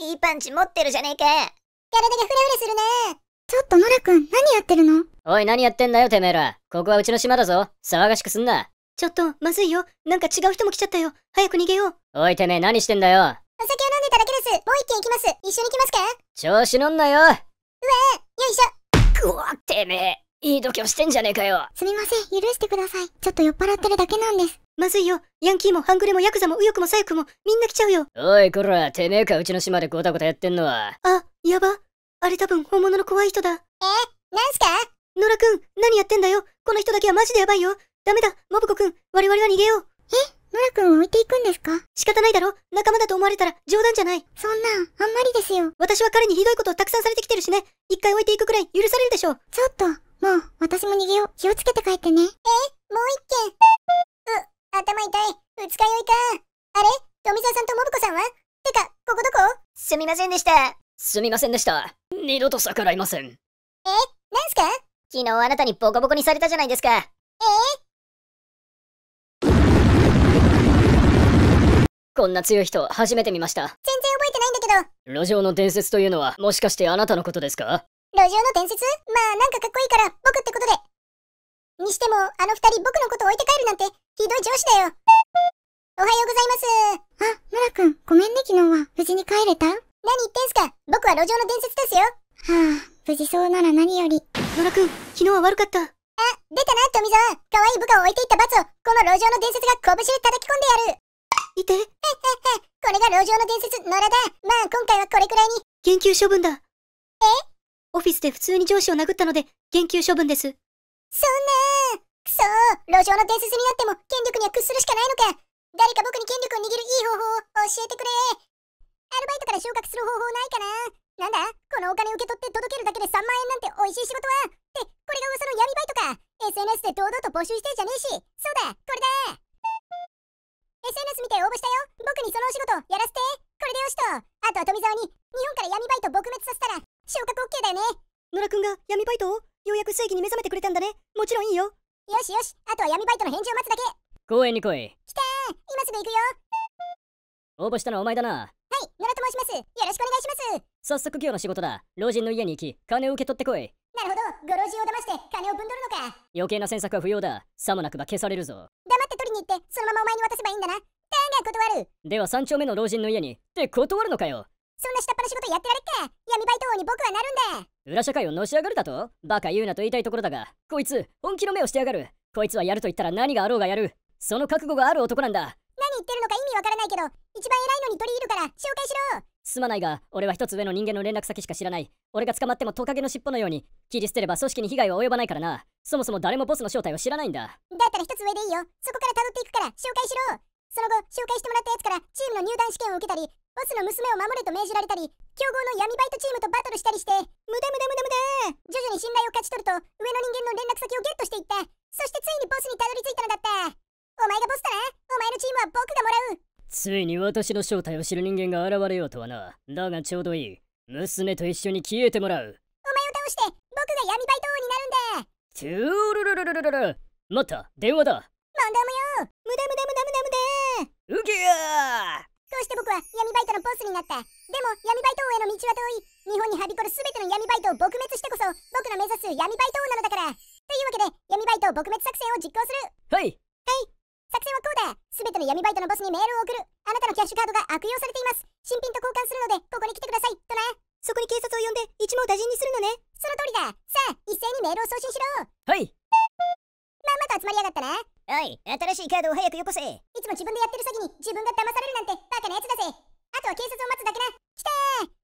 いいパンチ持ってるじゃねえか。体がフラフラするなちょっとノラくん、何やってるのおい、何やってんだよ、てめえら。ここはうちの島だぞ。騒がしくすんな。ちょっと、まずいよ。なんか違う人も来ちゃったよ。早く逃げよう。おい、てめえ、何してんだよ。お酒を飲んでただけです。もう一軒行きます。一緒に行きますか調子乗んなよ。うえよいしょくわてめえいい度胸してんじゃねえかよすみません許してくださいちょっと酔っ払ってるだけなんですまずいよヤンキーもハングレもヤクザも右翼も左翼もみんな来ちゃうよおいこらてめえかうちの島でゴタゴタやってんのはあやばあれ多分本物の怖い人だえなんすか野良くん何やってんだよこの人だけはマジでやばいよダメだモブコくん我々は逃げようえムラ君を置いていくんですか仕方ないだろ仲間だと思われたら冗談じゃない。そんな、あんまりですよ。私は彼にひどいことをたくさんされてきてるしね。一回置いていくくらい許されるでしょう。ちょっと、もう、私も逃げよう。気をつけて帰ってね。えもう一件。う、頭痛い。二日酔いか。あれ富澤さんとモブさんはてか、ここどこすみませんでした。すみませんでした。二度と逆らいません。えなんすか昨日あなたにボコボコにされたじゃないですか。えーこんな強い人、初めて見ました。全然覚えてないんだけど。路上の伝説というのは、もしかしてあなたのことですか路上の伝説まあ、なんかかっこいいから、僕ってことで。にしても、あの二人僕のこと置いて帰るなんて、ひどい上司だよ。おはようございます。あ、村くん、ごめんね昨日は。無事に帰れた何言ってんすか僕は路上の伝説ですよ。はあ、無事そうなら何より。村くん、昨日は悪かった。あ、出たな、富澤。可愛い部下を置いていった罰を、この路上の伝説が拳で叩き込んでやる。いて。これが路上の伝説、野良だ。まあ今回はこれくらいに。減給処分だ。えオフィスで普通に上司を殴ったので、減給処分です。そんなくそ路上の伝説になっても権力には屈するしかないのか誰か僕に権力を握るいい方法を教えてくれアルバイトから昇格する方法ないかななんだこのお金受け取って届けるだけで3万円なんて美味しい仕事はってこれが噂の闇バイトか SNS で堂々と募集してんじゃねえしそうだこれだ SNS 見て応募したよ僕にそのお仕事やらせてこれでよしとあとは富澤に日本から闇バイト撲滅させたら昇格 OK だよね野良くんが闇バイトをようやく正義に目覚めてくれたんだねもちろんいいよよしよしあとは闇バイトの返事を待つだけ公園に来い来たー今すぐ行くよ応募したのはお前だなはい野良と申しますよろしくお願いします早速今日の仕事だ老人の家に行き金を受け取ってこいなるほどご老人を騙して金をぶんどるのか余計な詮索は不要ださもなくば消されるぞってそのままお前に渡せばいいんだな。だが断る。では3丁目の老人の家に。って断るのかよ。そんな下っ端の仕事やってられっか闇バイト王に僕はなるんだ裏社会をのし上がるだとバカ言うなと言いたいところだが、こいつ、本気の目をしてやがる。こいつはやると言ったら何があろうがやる。その覚悟がある男なんだ。何言ってるのか意味わからないけど、一番偉いのに取り入るから紹介しろすまないが、俺は一つ上の人間の連絡先しか知らない。俺が捕まってもトカゲの尻尾のように切り捨てれば組織に被害は及ばないからな。そもそも誰もボスの正体を知らないんだ。だったら一つ上でいいよ。そこから辿っていくから紹介しろ。その後、紹介してもらったやつからチームの入団試験を受けたり、ボスの娘を守れと命じられたり、強豪の闇バイトチームとバトルしたりして、無駄無駄無駄無駄徐々に信頼を勝ち取ると、上の人間の連絡先をゲットしていった。そしてついにボスにたどり着いたのだった。お前がボスだなお前のチームは僕がもらうついに私の正体を知る人間が現れようとはな。だがちょうどいい。娘と一緒に消えてもらう。お前を倒して僕が闇バイト王になるんだトゥールルルルルルル待った、電話だマンダムよ無駄無駄無駄無駄無駄うぎやーこうして僕は闇バイトのボスになった。でも闇バイト王への道は遠い。日本にはびこるすべての闇バイトを撲滅してこそ僕の目指す闇バイト王なのだから。というわけで闇バイト撲滅作戦を実行する。はいはい作戦はこうだすべての闇バイトのボスにメールを送るあなたのキャッシュカードが悪用されています新品と交換するのでここに来てくださいとねそこに警察を呼んで一網打尽にするのねその通りださあ一斉にメールを送信しろはいまんまと集まりやがったなおい新しいカードを早くよこせいつも自分でやってる詐欺に自分が騙されるなんてバカなやつだぜあとは警察を待つだけな来て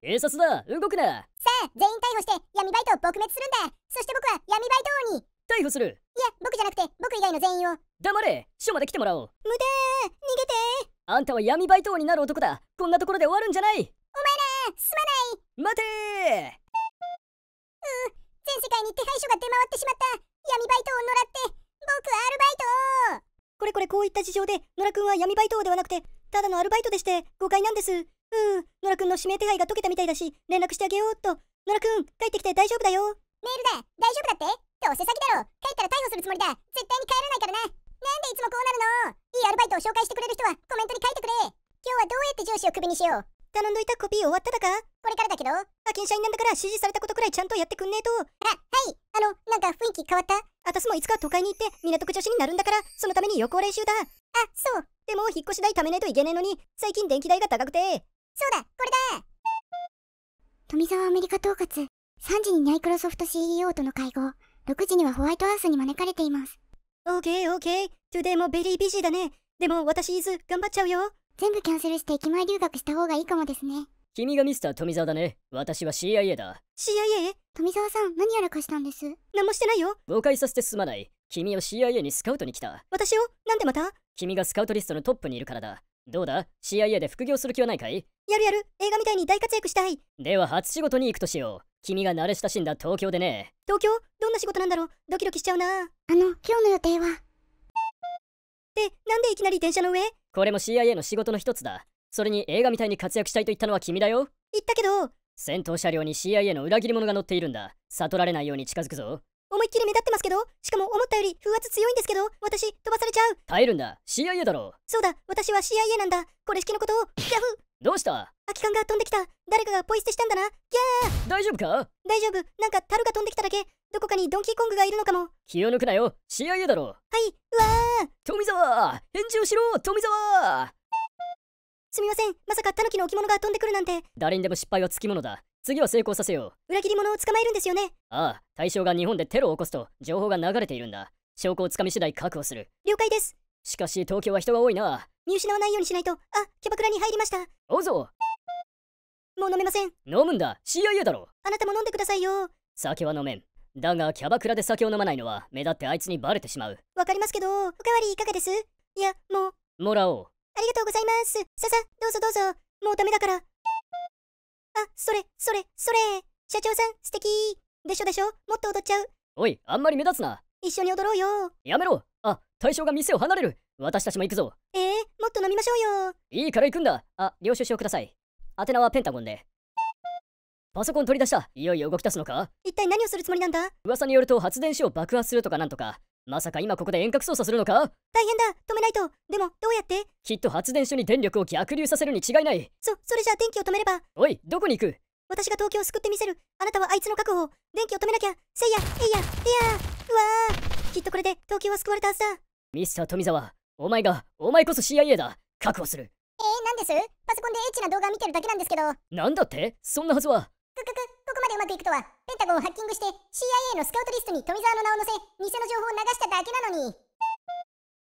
警察だ動くなさあ全員逮捕して闇バイトを撲滅するんだそして僕は闇バイト王に逮捕するいや僕じゃなくて僕以外の全員を黙れ署まで来てもらおう無駄逃げてあんたは闇バイト王になる男だこんなところで終わるんじゃないお前らすまない待てうん全世界に手配書が出回ってしまった闇バイトを狙って僕はアルバイトこれこれこういった事情で野良くんは闇バイトではなくてただのアルバイトでして誤解なんですうん野良くんの指名手配が解けたみたいだし連絡してあげようっと野良くん帰ってきて大丈夫だよメールだ大丈夫だってどうせ詐だろ帰ったら逮捕するつもりだ絶対に帰らないからななんでいつもこうなるのいいアルバイトを紹介してくれる人はコメントに書いてくれ今日はどうやって上司をクビにしよう頼んどいたコピー終わっただかこれからだけど派遣社員なんだから指示されたことくらいちゃんとやってくんねえとあはいあのなんか雰囲気変わったあたすもいつか都会に行って港区女子になるんだからそのために予行練習だあそうでも引っ越し代貯めねえといけねえのに最近電気代が高くてそうだこれだ富澤アメリカ統括3時にマイクロソフト CEO との会合6時にはホワイトハウスに招かれています。オーケーオーケー。トもベリービジーだね。でも私伊豆頑張っちゃうよ。全部キャンセルして駅前留学した方がいいかもですね。君がミスター富澤だね。私は CIA だ。CIA? 富澤さん、何やらかしたんです。何もしてないよ。誤解させてすまない。君を CIA にスカウトに来た。私をなんでまた君がスカウトリストのトップにいるからだ。どうだ ?CIA で副業する気はないかいやるやる映画みたいに大活躍したいでは初仕事に行くとしよう。君が慣れ親しんだ東京でね。東京どんな仕事なんだろうドキドキしちゃうな。あの、今日の予定はで、なんでいきなり電車の上これも CIA の仕事の一つだ。それに映画みたいに活躍したいと言ったのは君だよ。言ったけど、戦闘車両に CIA の裏切り者が乗っているんだ。悟られないように近づくぞ。思いっきり目立ってますけど、しかも思ったより風圧強いんですけど、私飛ばされちゃう。耐えるんだ。CIA だろう。そうだ、私は CIA なんだ。これ式のことを、ギャフどうした空き缶が飛んできた誰かがポイ捨てしたんだなギャー大丈夫か大丈夫なんか樽が飛んできただけどこかにドンキーコングがいるのかも気を抜くなよ CIA だろはいうわー富澤返事をしろ富澤すみませんまさかタヌキの置物が飛んでくるなんて誰にでも失敗はつきものだ次は成功させよう裏切り者を捕まえるんですよねああ対象が日本でテロを起こすと情報が流れているんだ証拠をつかみ次第確保する了解ですしかし東京は人が多いな見失わないようにしないとあキャバクラに入りましたおうぞもう飲めません飲むんだ CIA だろあなたも飲んでくださいよ酒は飲めんだがキャバクラで酒を飲まないのは目立ってあいつにバレてしまうわかりますけどおかわりいかがですいやもうもらおうありがとうございますささどうぞどうぞもうダメだからあそれそれそれ社長さん素敵でしょでしょもっと踊っちゃうおいあんまり目立つな一緒に踊ろうよやめろあ対象が店を離れる私たちも行くぞ。えー、もっと飲みましょうよ。いいから行くんだ。あ、領収書をください。宛名はペンタゴンで。パソコン取り出した。いよいよ動き出すのか一体何をするつもりなんだ噂によると発電所を爆破するとかなんとか。まさか今ここで遠隔操作するのか大変だ止めないとでもどうやってきっと発電所に電力を逆流させるに違いないそ、それじゃあ電気を止めればおい、どこに行く私が東京を救ってみせるあなたはあいつの確保電気を止めなきゃせいや、えいや、えやうわーきっとこれで東京は救われたはずだミスター富澤お前が、お前こそ CIA だ確保するえー、なんですパソコンでエッチな動画見てるだけなんですけど。なんだってそんなはずは。くくく、ここまでうまくいくとは、ペンタゴンをハッキングして CIA のスカウトリストに富澤の名を載せ、偽の情報を流しただけなのに。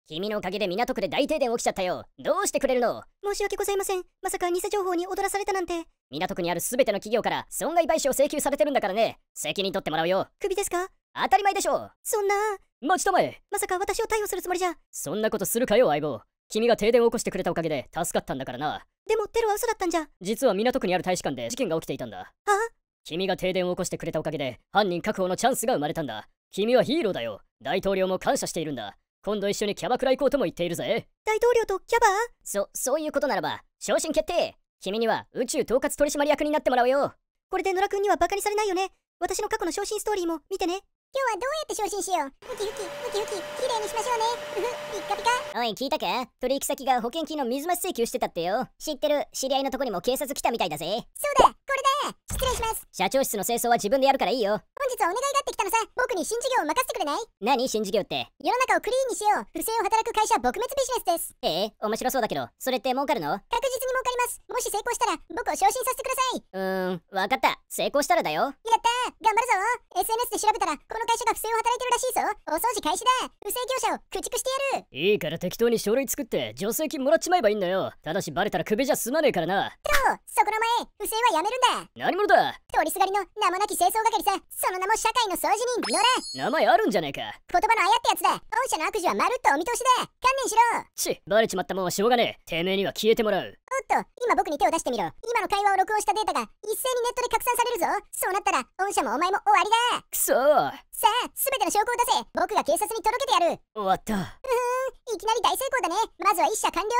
君のおかげで港区で大停電起きちゃったよ。どうしてくれるの申し訳ございません。まさか偽情報に踊らされたなんて。港区にある全ての企業から損害賠償を請求されてるんだからね。責任取ってもらうよ。クビですか当たり前でしょ。そんな。待ちたまえまさか私を逮捕するつもりじゃそんなことするかよ相棒君が停電を起こしてくれたおかげで助かったんだからなでもテロは嘘だったんじゃ実は港区にある大使館で事件が起きていたんだはあ君が停電を起こしてくれたおかげで犯人確保のチャンスが生まれたんだ君はヒーローだよ大統領も感謝しているんだ今度一緒にキャバクラ行こうとも言っているぜ大統領とキャバそそういうことならば昇進決定君には宇宙統括取締役になってもらうよこれで野良君にはバカにされないよね私の過去の昇進ストーリーも見てね今日はどうやって昇進しようウキウキウキウキきれいにしましょうねうふピッカピカおい聞いたか取引先が保険金の水増し請求してたってよ知ってる知り合いのとこにも警察来たみたいだぜそうだこれで失礼します社長室の清掃は自分でやるからいいよ本日はお願いがあってきたのさ僕に新事業を任せてくれない何新事業って世の中をクリーンにしよう不正を働く会社撲滅ビジネスですええ面白そうだけどそれって儲かるの確実に儲かりますもし成功したら僕を昇進させてくださいうーんわかった成功したらだよやった頑張るぞ SNS で調べたらこの会社が不正を働いてるらしいぞお掃除開始だ不正業者を駆逐してやるいいから適当に書類作って助成金もらっちまえばいいんだよただしバレたらクビじゃ済まねえからなそこの前不正はやめるんだ何者だ通りすがりの名もなき清掃係さその名も社会の掃除人乗れ名前あるんじゃねえか言葉のあやってやつだ御社の悪事はまるっとお見通しだ観念しろちバレちまったもんしょうがねえてめえには消えてもらうおっと今僕に手を出してみろ今の会話を録音したデータが一斉にネットで拡散されるぞそうなったら御社もお前も終わりだくそーさあ、すべての証拠を出せ僕が警察に届けてやる終わった。うーん、いきなり大成功だねまずは一社完了っ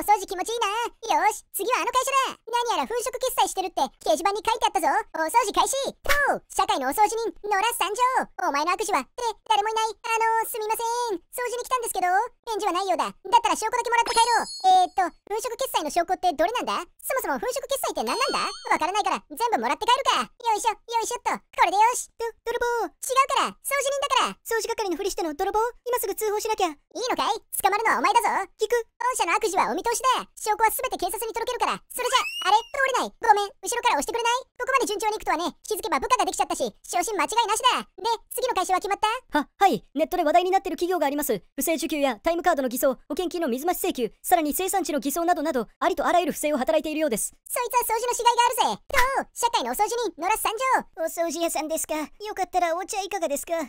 と。お掃除気持ちいいなよし、次はあの会社だ何やら粉飾決済してるって掲示板に書いてあったぞお掃除開始と社会のお掃除人、野良参上お前の握手はえ、誰もいないあのー、すみません掃除に来たんですけど返事はないようだだったら証拠だけもらって帰ろうえー、っと、粉飾決済の証拠ってどれなんだそもそも粉飾決済って何なんだわからないから全部もらって帰るかよいしょ、よいしょっとこれでよしど、泥棒違うかから掃除人だから掃除係のふりしての泥棒今すぐ通報しなきゃいいのかい捕まるのはお前だぞ聞く御社の悪事はお見通しだ証拠は全て警察に届けるからそれじゃあれ通れないごめん後ろから押してくれないこまで順調にいくとはね、気づけば部下ができちゃったし、昇進間違いなしだ。で、次の会社は決まったは、はい。ネットで話題になってる企業があります。不正受給やタイムカードの偽装、保険金の水増し請求、さらに生産地の偽装などなど、ありとあらゆる不正を働いているようです。そいつは掃除のしがいがあるぜ。どう社会のお掃除に野良参上。お掃除屋さんですか。よかったらお茶いかがですかあ、いえ、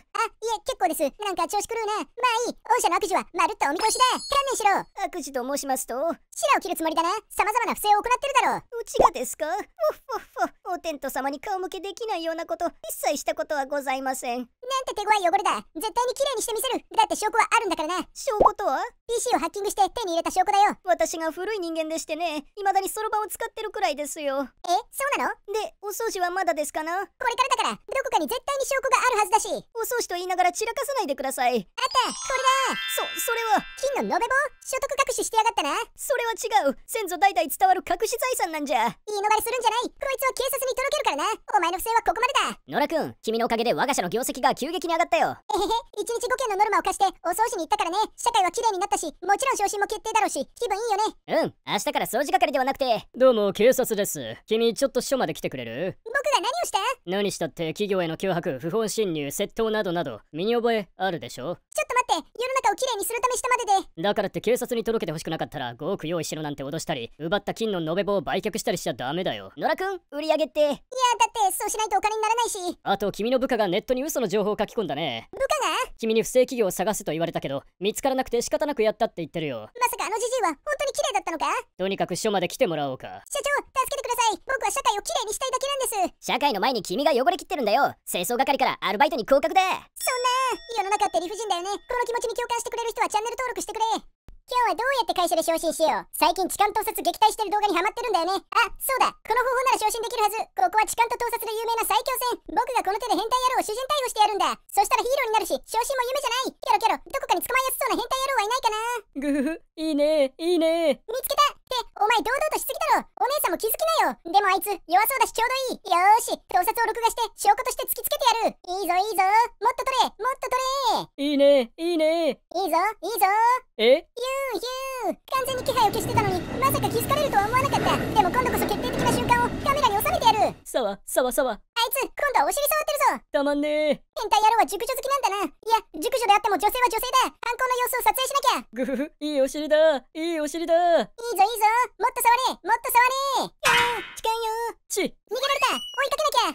結構です。なんか調子狂うな。まあいい。御社の悪事はまるっとお見通しだ。観念しろ。悪事と申しますと、白を切るつもりだな。様々な不正を行ってるだろう。うちがですかふっふっふ。テント様に顔向けできないようなこと一切したことはございませんなんて手強い汚れだ絶対にきれいにしてみせるだって証拠はあるんだからな証拠とは ?PC をハッキングして手に入れた証拠だよ私が古い人間でしてね未だにそろばんを使ってるくらいですよえそうなのでお掃除はまだですかなこれからだからどこかに絶対に証拠があるはずだしお掃除と言いながら散らかさないでくださいあったこれだそそれは金の延べ棒所得隠ししてやがったなそれは違う先祖代々伝わる隠し財産なんじゃ言い逃れするんじゃないこいつは警察に届けるからなお前の不正はここまでだ野良くん君のおかげで我が社の業績が急激に上がったよ。えへへ、1日5件のノルマを貸して、お掃除に行ったからね。社会は綺麗になったし、もちろん昇進も決定だろうし、気分いいよね。うん、明日から掃除係ではなくて。どうも、警察です。君、ちょっと署まで来てくれる僕が何をした何したって企業への脅迫、不法侵入、窃盗などなど、身に覚えあるでしょちょっと待って、世の中をきれいにするためしたまでで。だからって警察に届けてほしくなかったら、5億用意しろなんて脅したり、奪った金の延べ棒を売却したりしちゃダメだよ。野良くん、売り上げって。いや、だってそうしないとお金にならないし。あと、君の部下がネットに嘘の情報報書き込んだね。部下が君に不正企業を探すと言われたけど、見つからなくて仕方なくやったって言ってるよ。まさかあのじじいは本当に綺麗だったのかとにかく署まで来てもらおうか。社長、助けてください。僕は社会を綺麗にしたいだけなんです。社会の前に君が汚れ切ってるんだよ。清掃係からアルバイトに降格でそんな世の中って理不尽だよね。この気持ちに共感してくれる人はチャンネル登録してくれ。今日はどうやって会社で昇進しよう最近痴漢盗撮撃退してる動画にハマってるんだよねあそうだこの方法なら昇進できるはずここは痴漢と盗撮で有名な最強戦僕がこの手で変態野郎を主人逮捕してやるんだそしたらヒーローになるし昇進も夢じゃないキョロキョロどこかに捕まえやすそうな変態野郎はいないかなグフふいいねいいね見つけたってお前堂々としすぎだろお姉さんも気づきなよでもあいつ弱そうだしちょうどいいよーし盗撮を録画して証拠として突きつけてやるいいぞいいぞもっと撮れもっと撮れいいねいいねいいぞいいぞえゆうゆう完全に気配を消してたのにまさか気づかれるとは思わなかったでも今度こそ決定的な瞬間をカメラに収めてやるさわさわさわあいつ今度はお尻触ってるぞたまんねえ変態野郎は熟女好きなんだないや熟女であっても女性は女性だ犯行の様子を撮影しなきゃぐふふいいお尻だいいお尻だいいぞいいぞぞもっと触れもっと触れあー近いよち逃げられた追いかけな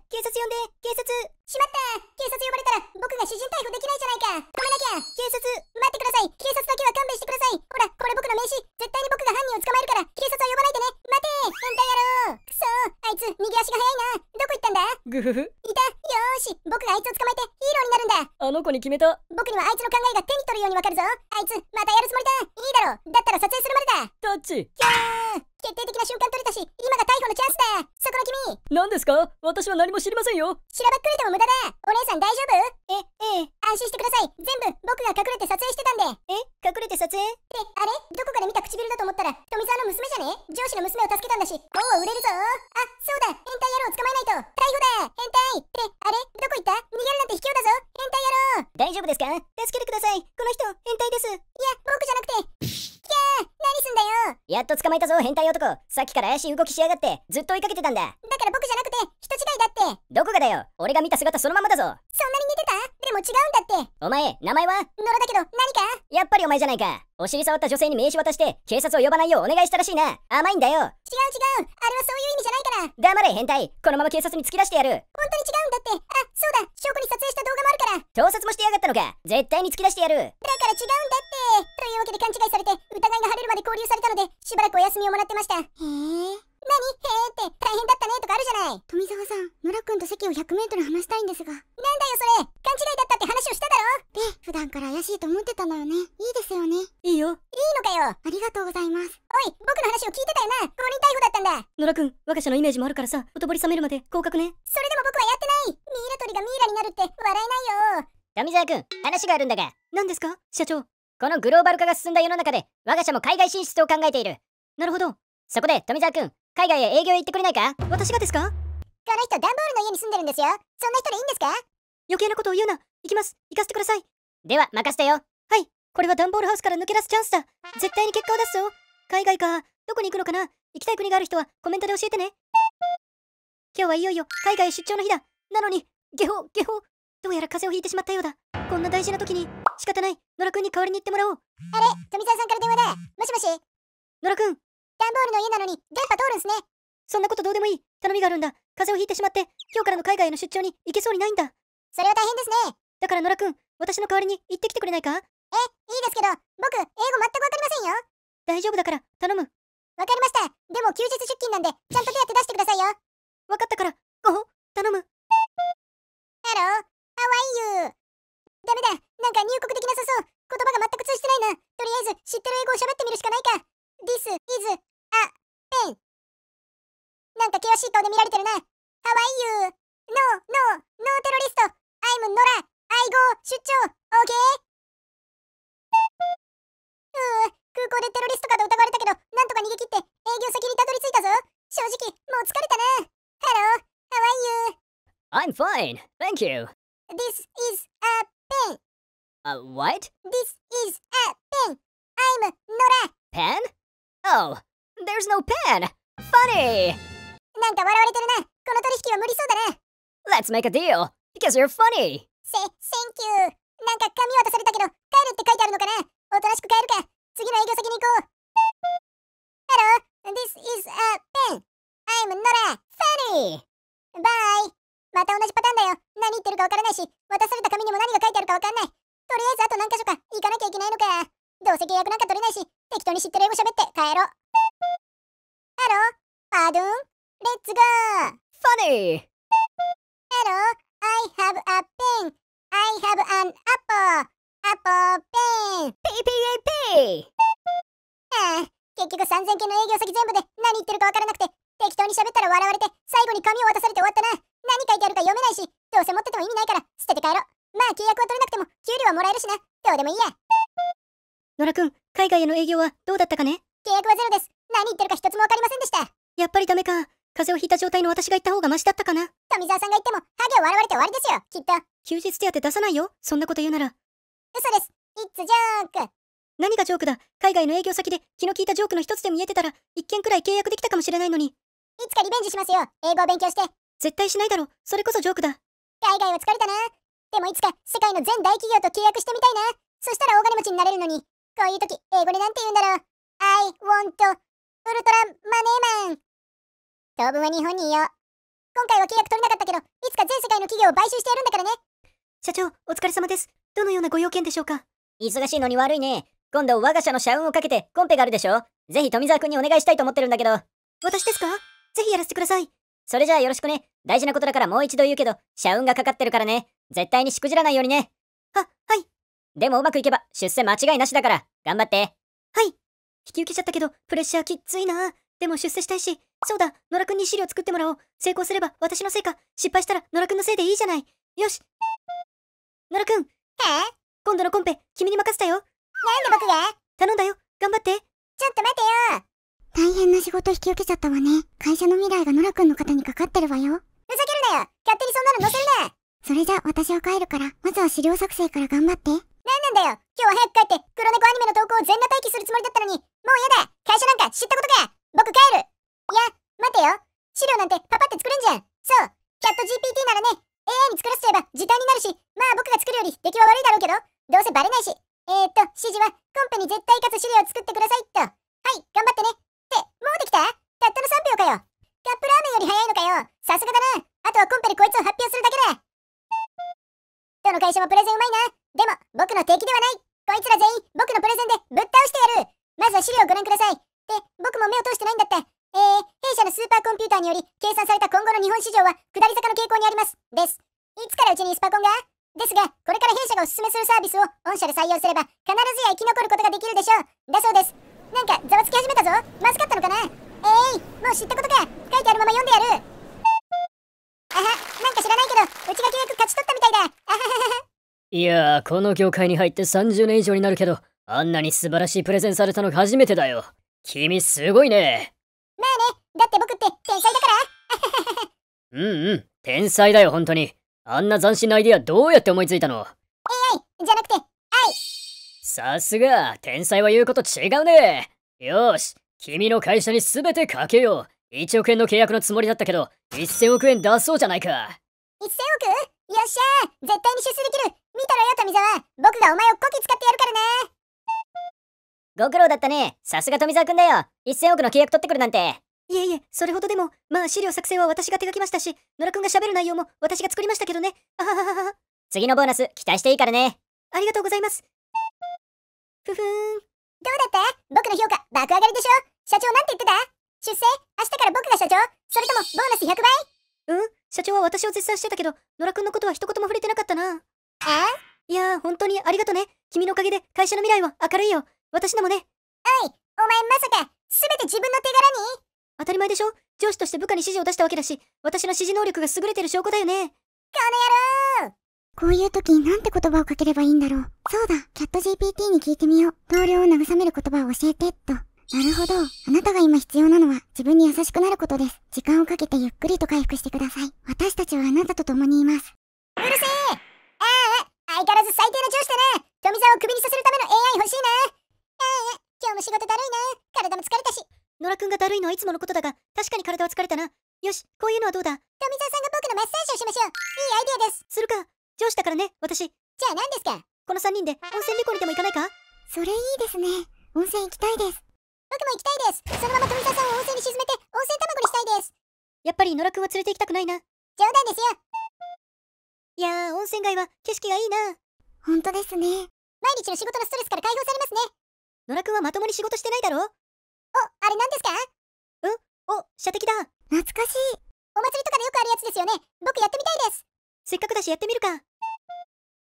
きゃ誰か警察呼んで警察しまった警察呼ばれたら僕が主人逮捕できないじゃないか止めなきゃ警察待ってください警察だけは勘弁してくださいほらこれ僕の名刺絶対に僕が犯人を捕まえるから警察は呼ばないでね待て変態野郎くそあいつ逃げ足が速いなどこ行ったんだグフフいたよーし僕があいつを捕まえてヒーローになるんだあの子に決めた僕にはあいつの考えが手に取るようにわかるぞあいつまたやるつもりだいいだろうだったら撮影するまでだタッチキャー決定的な瞬間取れたし、今が逮捕のチャンスだそこの君何ですか私は何も知りませんよしらばっくれても無駄だお姉さん大丈夫え、ええ、安心してください全部僕が隠れて撮影してたんでえ隠れて撮影って、あれどこかで見た唇だと思ったら、富澤の娘じゃね上司の娘を助けたんだし、もう売れるぞあ、そうだ変態野郎を捕まえないと逮捕だ変態って、あれどこ行った逃げるなんて卑怯だぞ変態野郎大丈夫ですか助けてくださいこの人、変態ですいや、僕じゃなくて、き ゃーすんだよやっと捕まえたぞ変態男さっきから怪しい動きしやがってずっと追いかけてたんだだから僕じゃなくて人違いだってどこがだよ俺が見た姿そのままだぞそんなに似てたでも違うんだってお前名前は野呂だけど何かやっぱりお前じゃないかお尻触った女性に名刺渡して警察を呼ばないようお願いしたらしいな甘いんだよ違う違うあれはそういう意味じゃないから黙れ変態このまま警察に突き出してやる本当に違うだってあそうだ証拠に撮影した動画もあるから盗撮もしてやがったのか絶対に突き出してやるだから違うんだってというわけで勘違いされて疑いが晴れるまで交流されたのでしばらくお休みをもらってましたへえ何へーって大変だったねとかあるじゃない富澤さん、野良くんと席を 100m 離したいんですが。なんだよそれ勘違いだったって話をしただろで、普段から怪しいと思ってたのよね。いいですよね。いいよ。いいのかよありがとうございます。おい、僕の話を聞いてたよな五人逮捕だったんだ野良くん、我が社のイメージもあるからさ、おとぼり冷めるまで降格ね。それでも僕はやってないミイラ取りがミイラになるって笑えないよ富澤くん、話があるんだが。何ですか社長。このグローバル化が進んだ世の中で、我が社も海外進出を考えている。なるほど。そこで、富澤くん、海外へ営業へ行ってくれないか私がですかこの人ダンボールの家に住んでるんですよ。そんな人でいいんですか余計なことを言うな。行きます。行かせてください。では、任せてよ。はい。これは段ボールハウスから抜け出すチャンスだ。絶対に結果を出すぞ。海外か。どこに行くのかな行きたい国がある人はコメントで教えてね。今日はいよいよ海外出張の日だ。なのに、ゲホ、ゲホ。どうやら風邪をひいてしまったようだ。こんな大事な時に、仕方ない。野良くんに代わりに行ってもらおう。あれ、富澤さんから電話だ。もしもし。野良くん、段ボールの家なのに電波通るんすねそんなことどうでもいい頼みがあるんだ風邪をひいてしまって今日からの海外への出張に行けそうにないんだそれは大変ですねだから野良くん私の代わりに行ってきてくれないかえいいですけど僕英語全く分かりませんよ大丈夫だから頼むわかりましたでも休日出勤なんでちゃんと手当て出してくださいよ分かったからゴ頼む Hello how ダメだなんか入国できなさそう言葉が全く通じてないなとりあえず知ってる英語を喋ってみるしかないか This is a pen. なんか険しい顔で見られてるな。How are you? No, no, no terrorist. I'm Nora. I go 出張 OK? うー、空港でテロリストかと疑われたけど、なんとか逃げ切って営業先にたどり着いたぞ。正直、もう疲れたな。Hello, how are you? I'm fine, thank you. This is a pen. A what? This is a pen. I'm Nora. Pen? Oh, there's no pen! Funny! なんか笑われてるな。この取引は無理そうだな。Let's make a deal, because you're funny! せ、Thank you! なんか紙渡されたけど、帰るって書いてあるのかなおとなしく帰るか。次の営業先に行こう。Hello, this is a pen. I'm not a funny. Bye. また同じパターンだよ。何言ってるかわからないし、渡された紙にも何が書いてあるかわかんない。とりあえずあと何箇所か行かなきゃいけないのか。どうせ契約なんか取れないし、適当に知ってる英語喋って帰ろう。ハロー、パドゥン、レッツゴーファニー。ハロー、I have a pen! I have an apple! Apple pen! PPAP! ああ、結局3000件の営業先全部で何言ってるかわからなくて、適当に喋ったら笑われて、最後に紙を渡されて終わったな。何書いてあるか読めないし、どうせ持ってても意味ないから、捨てて帰ろう。まあ契約は取れなくても、給料はもらえるしな。どうでもいいや。野良くん、海外への営業はどうだったかね契約はゼロです。何言ってるか一つもわかりませんでした。やっぱりダメか。風邪をひいた状態の私が行った方がマシだったかな。富澤さんが言っても、ハゲを笑われて終わりですよ、きっと。休日手当出さないよ、そんなこと言うなら。嘘です。イッツジョーク。何がジョークだ海外の営業先で気の利いたジョークの一つで見えてたら、一件くらい契約できたかもしれないのに。いつかリベンジしますよ、英語を勉強して。絶対しないだろ、それこそジョークだ。海外は疲れたな。でもいつか世界の全大企業と契約してみたいな。そしたら大金持ちになれるのに。こういう時、英語でなんて言うんだろう。I want ウルトラマネーマン。当分は日本にいよう。今回は契約取れなかったけど、いつか全世界の企業を買収してやるんだからね。社長、お疲れ様です。どのようなご用件でしょうか忙しいのに悪いね。今度我が社の社運をかけてコンペがあるでしょぜひ富澤君にお願いしたいと思ってるんだけど。私ですかぜひやらせてください。それじゃあよろしくね。大事なことだからもう一度言うけど、社運がかかってるからね。絶対にしくじらないようにね。は、はい。でもうまくいけば出世間違いなしだから、頑張って。はい。引き受けちゃったけど、プレッシャーきついな。でも出世したいし、そうだ、野良くんに資料作ってもらおう。成功すれば私のせいか、失敗したら野良くんのせいでいいじゃない。よし。野良くん。え今度のコンペ、君に任せたよ。なんで僕が頼んだよ。頑張って。ちょっと待てよ。大変な仕事引き受けちゃったわね。会社の未来が野良くんの方にかかってるわよ。ふざけるなよ。勝手にそんなの載せるな。それじゃ私は帰るから、まずは資料作成から頑張って。なんなんだよ今日は早く帰って黒猫アニメの投稿を全裸待機するつもりだったのにもう嫌だ会社なんか知ったことか僕帰るいや、待てよ資料なんてパパって作るんじゃんそうキャット GPT ならね AI に作らせちゃえば時短になるしまあ僕が作るより出来は悪いだろうけどどうせバレないしえー、っと指示はコンペに絶対かつ資料を作ってくださいっとはい頑張ってねってもうできたたったの3秒かよカップラーメンより早いのかよさすがだなあとはコンペでこいつを発表するだけだどの会社もプレゼンうまいなでも、僕の敵ではないこいつら全員、僕のプレゼンでぶっ倒してやるまずは資料をご覧くださいで、僕も目を通してないんだって。えー、弊社のスーパーコンピューターにより、計算された今後の日本市場は、下り坂の傾向にあります。です。いつからうちにスパコンがですが、これから弊社がおすすめするサービスを、御社で採用すれば、必ずや生き残ることができるでしょう。だそうです。なんか、ざわつき始めたぞ。まずかったのかなえい、ー、もう知ったことか。書いてあるまま読んでやる。あは、なんか知らないけど、うちが契約勝ち取ったみたいだ。あはははは。いやこの業界に入って30年以上になるけど、あんなに素晴らしいプレゼンされたの初めてだよ。君すごいね。まあね、だって僕って天才だから。うんうん、天才だよ、本当に。あんな斬新なアイディアどうやって思いついたの ?AI じゃなくて、愛さすが、天才は言うこと違うね。よし、君の会社に全てかけよう。1億円の契約のつもりだったけど、1000億円出そうじゃないか。1000億よっしゃ絶対に出世できる見たろよ富澤僕がお前をこき使ってやるからねご苦労だったねさすが富澤くんだよ1000億の契約取ってくるなんていえいえそれほどでもまあ資料作成は私が手がきましたし野良くんが喋る内容も私が作りましたけどねあはははは次のボーナス期待していいからねありがとうございますふふーんどうだった僕の評価爆上がりでしょ社長なんて言ってた出世明日から僕が社長それともボーナス100倍うん社長は私を絶賛してたけど、野良くんのことは一言も触れてなかったな。えいやー、本当にありがとね。君のおかげで会社の未来は明るいよ。私のもね。おい、お前まさか、すべて自分の手柄に当たり前でしょ上司として部下に指示を出したわけだし、私の指示能力が優れてる証拠だよね。この野郎こういう時なんて言葉をかければいいんだろう。そうだ、キャット GPT に聞いてみよう。同僚を慰める言葉を教えて、っと。なるほど。あなたが今必要なのは自分に優しくなることです。時間をかけてゆっくりと回復してください。私たちはあなたと共にいます。うるせえああ、相変わらず最低な上司だな富沢をクビにさせるための AI 欲しいなああ、今日も仕事だるいな体も疲れたし。野良くんがだるいのはいつものことだが、確かに体は疲れたな。よし、こういうのはどうだ富沢さんが僕のマッサージをしましょう。いいアイディアです。するか。上司だからね、私。じゃあ何ですかこの3人で温泉旅行にでも行かないかそれいいですね。温泉行きたいです。僕も行きたいですそのまま富澤さんを温泉に沈めて温泉卵にしたいですやっぱり野良くんは連れて行きたくないな冗談ですよいやー温泉街は景色がいいな本当ですね毎日の仕事のストレスから解放されますね野良くんはまともに仕事してないだろおあれ何ですかうんお射的だ懐かしいお祭りとかでよくあるやつですよね僕やってみたいですせっかくだしやってみるか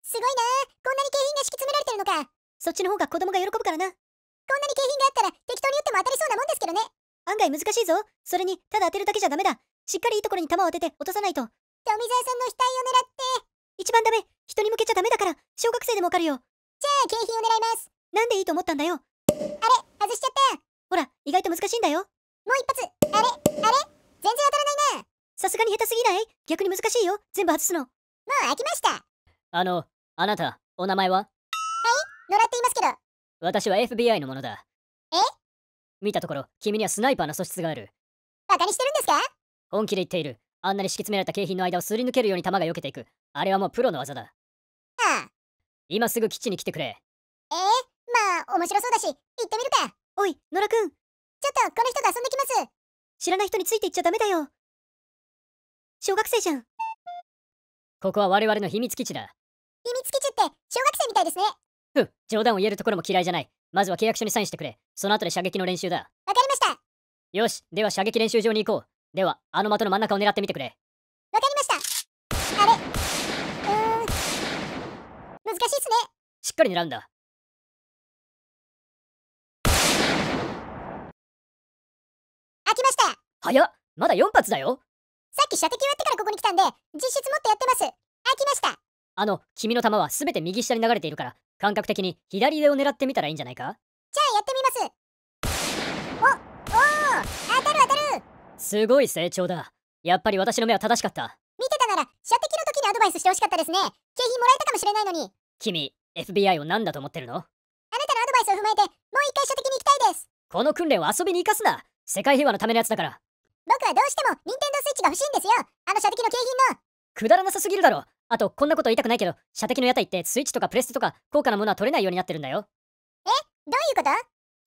すごいなこんなに景品が敷き詰められてるのかそっちの方が子供が喜ぶからなこんなに景品があったら適当に打っても当たりそうなもんですけどね案外難しいぞそれにただ当てるだけじゃダメだしっかりいいところに弾を当てて落とさないと富澤さんの額を狙って一番ダメ人に向けちゃダメだから小学生でもわかるよじゃあ景品を狙いますなんでいいと思ったんだよあれ外しちゃったほら意外と難しいんだよもう一発あれあれ全然当たらないなさすがに下手すぎない逆に難しいよ全部外すのもう飽きましたあのあなたお名前ははい野良って言いますけど私は FBI のものだ。え見たところ、君にはスナイパーの素質がある。バカにしてるんですか本気で言っている。あんなに敷き詰められた景品の間をすり抜けるように弾が避けていく。あれはもうプロの技だ。はあ。今すぐ基地に来てくれ。ええまあ、面白そうだし、行ってみるか。おい、野良くん。ちょっと、この人と遊んできます。知らない人について行っちゃダメだよ。小学生じゃん。ここは我々の秘密基地だ。秘密基地って、小学生みたいですね。ふん、冗談を言えるところも嫌いじゃない。まずは契約書にサインしてくれ。その後で射撃の練習だ。わかりましたよし、では射撃練習場に行こう。では、あの的の真ん中を狙ってみてくれ。わかりましたあれうーん、難しいっすね。しっかり狙うんだ。開きました早っまだ4発だよさっき射的終わってからここに来たんで、実質もっとやってます。開きましたあの、君の弾はすべて右下に流れているから、感覚的に左上を狙ってみたらいいんじゃないかじゃあやってみますおおお当たる当たるすごい成長だやっぱり私の目は正しかった見てたなら射的の時にアドバイスしてほしかったですね景品もらえたかもしれないのに君 FBI を何だと思ってるのあなたのアドバイスを踏まえてもう一回射的に行きたいですこの訓練を遊びに生かすな世界平和のためのやつだから僕はどうしても Nintendo Switch が欲しいんですよあの射的の景品のくだらなさすぎるだろあと、こんなこと言いたくないけど、射的の屋台ってスイッチとかプレステとか高価なものは取れないようになってるんだよ。えどういうこと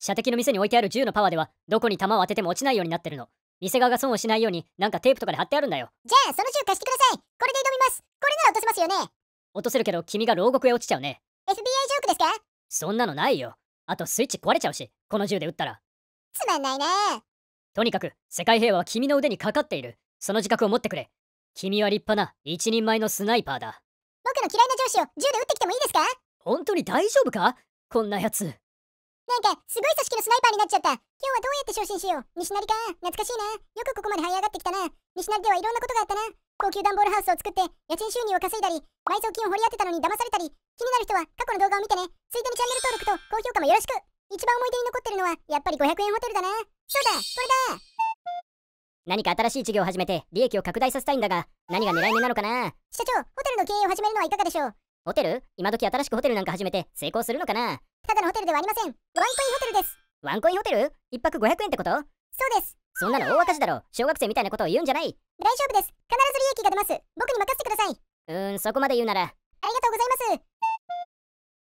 射的の店に置いてある銃のパワーでは、どこに弾を当てても落ちないようになってるの。店側が損をしないように、なんかテープとかで貼ってあるんだよ。じゃあ、その銃貸してください。これで挑みます。これなら落とせますよね。落とせるけど、君が牢獄へ落ちちゃうね。FBI ジョークですかそんなのないよ。あと、スイッチ壊れちゃうし、この銃で撃ったら。つまんないなとにかく、世界平和は君の腕にかかっている。その自覚を持ってくれ。君は立派な一人前のスナイパーだ。僕の嫌いな上司を銃で撃ってきてもいいですか本当に大丈夫かこんなやつ。なんか、すごい組織のスナイパーになっちゃった。今日はどうやって昇進しよう。西成か。懐かしいな。よくここまで這い上がってきたな。西成ではいろんなことがあったな。高級段ボールハウスを作って、家賃収入を稼いだり、埋蔵金を掘り当てたのに騙されたり、気になる人は過去の動画を見てね。ついでにチャンネル登録と高評価もよろしく。一番思い出に残ってるのは、やっぱり500円ホテルだな。そうだ、これだ何か新しい事業を始めて利益を拡大させたいんだが、何が狙い目なのかな社長、ホテルの経営を始めるのはいかがでしょうホテル今時新しくホテルなんか始めて成功するのかなただのホテルではありません。ワンコインホテルです。ワンコインホテル ?1 泊500円ってことそうです。そんなの大赤字だろ。小学生みたいなことを言うんじゃない。大丈夫です。必ず利益が出ます。僕に任せてください。うーん、そこまで言うなら。ありがとうございます。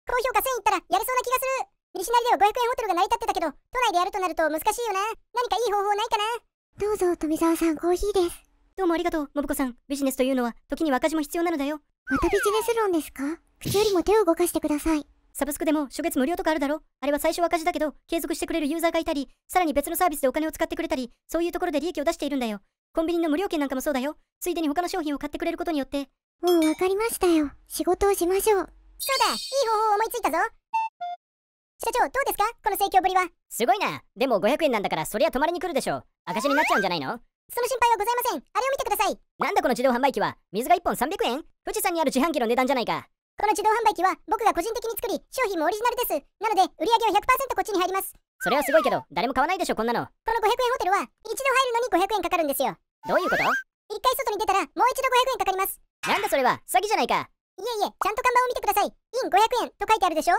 高評価1000いったらやれそうな気がする。西成では500円ホテルが成り立ってたけど、都内でやるとなると難しいよな。何かいい方法ないかなどうぞ、富澤さん、コーヒーです。どうもありがとう、も信こさん。ビジネスというのは、時には赤字も必要なのだよ。またビジネス論ですか普よりも手を動かしてください。サブスクでも初月無料とかあるだろあれは最初は赤字だけど、継続してくれるユーザーがいたり、さらに別のサービスでお金を使ってくれたり、そういうところで利益を出しているんだよ。コンビニの無料券なんかもそうだよ。ついでに他の商品を買ってくれることによって。もうわかりましたよ。仕事をしましょう。そうだいい方法を思いついたぞ社長、どうですかこの盛況ぶりは。すごいな。でも500円なんだから、そりゃ泊まりに来るでしょう。赤字になっちゃうんじゃないのその心配はございません。あれを見てください。なんだこの自動販売機は、水が1本300円富士山にある自販機の値段じゃないか。この自動販売機は、僕が個人的に作り、商品もオリジナルです。なので、売り上げは100%こっちに入ります。それはすごいけど、誰も買わないでしょ、こんなの。この500円ホテルは、一度入るのに500円かかるんですよ。どういうこと一回外に出たら、もう一度500円かかります。なんだそれは、詐欺じゃないか。いえいえ、ちゃんと看板を見てください。イン500円と書いてあるでしょ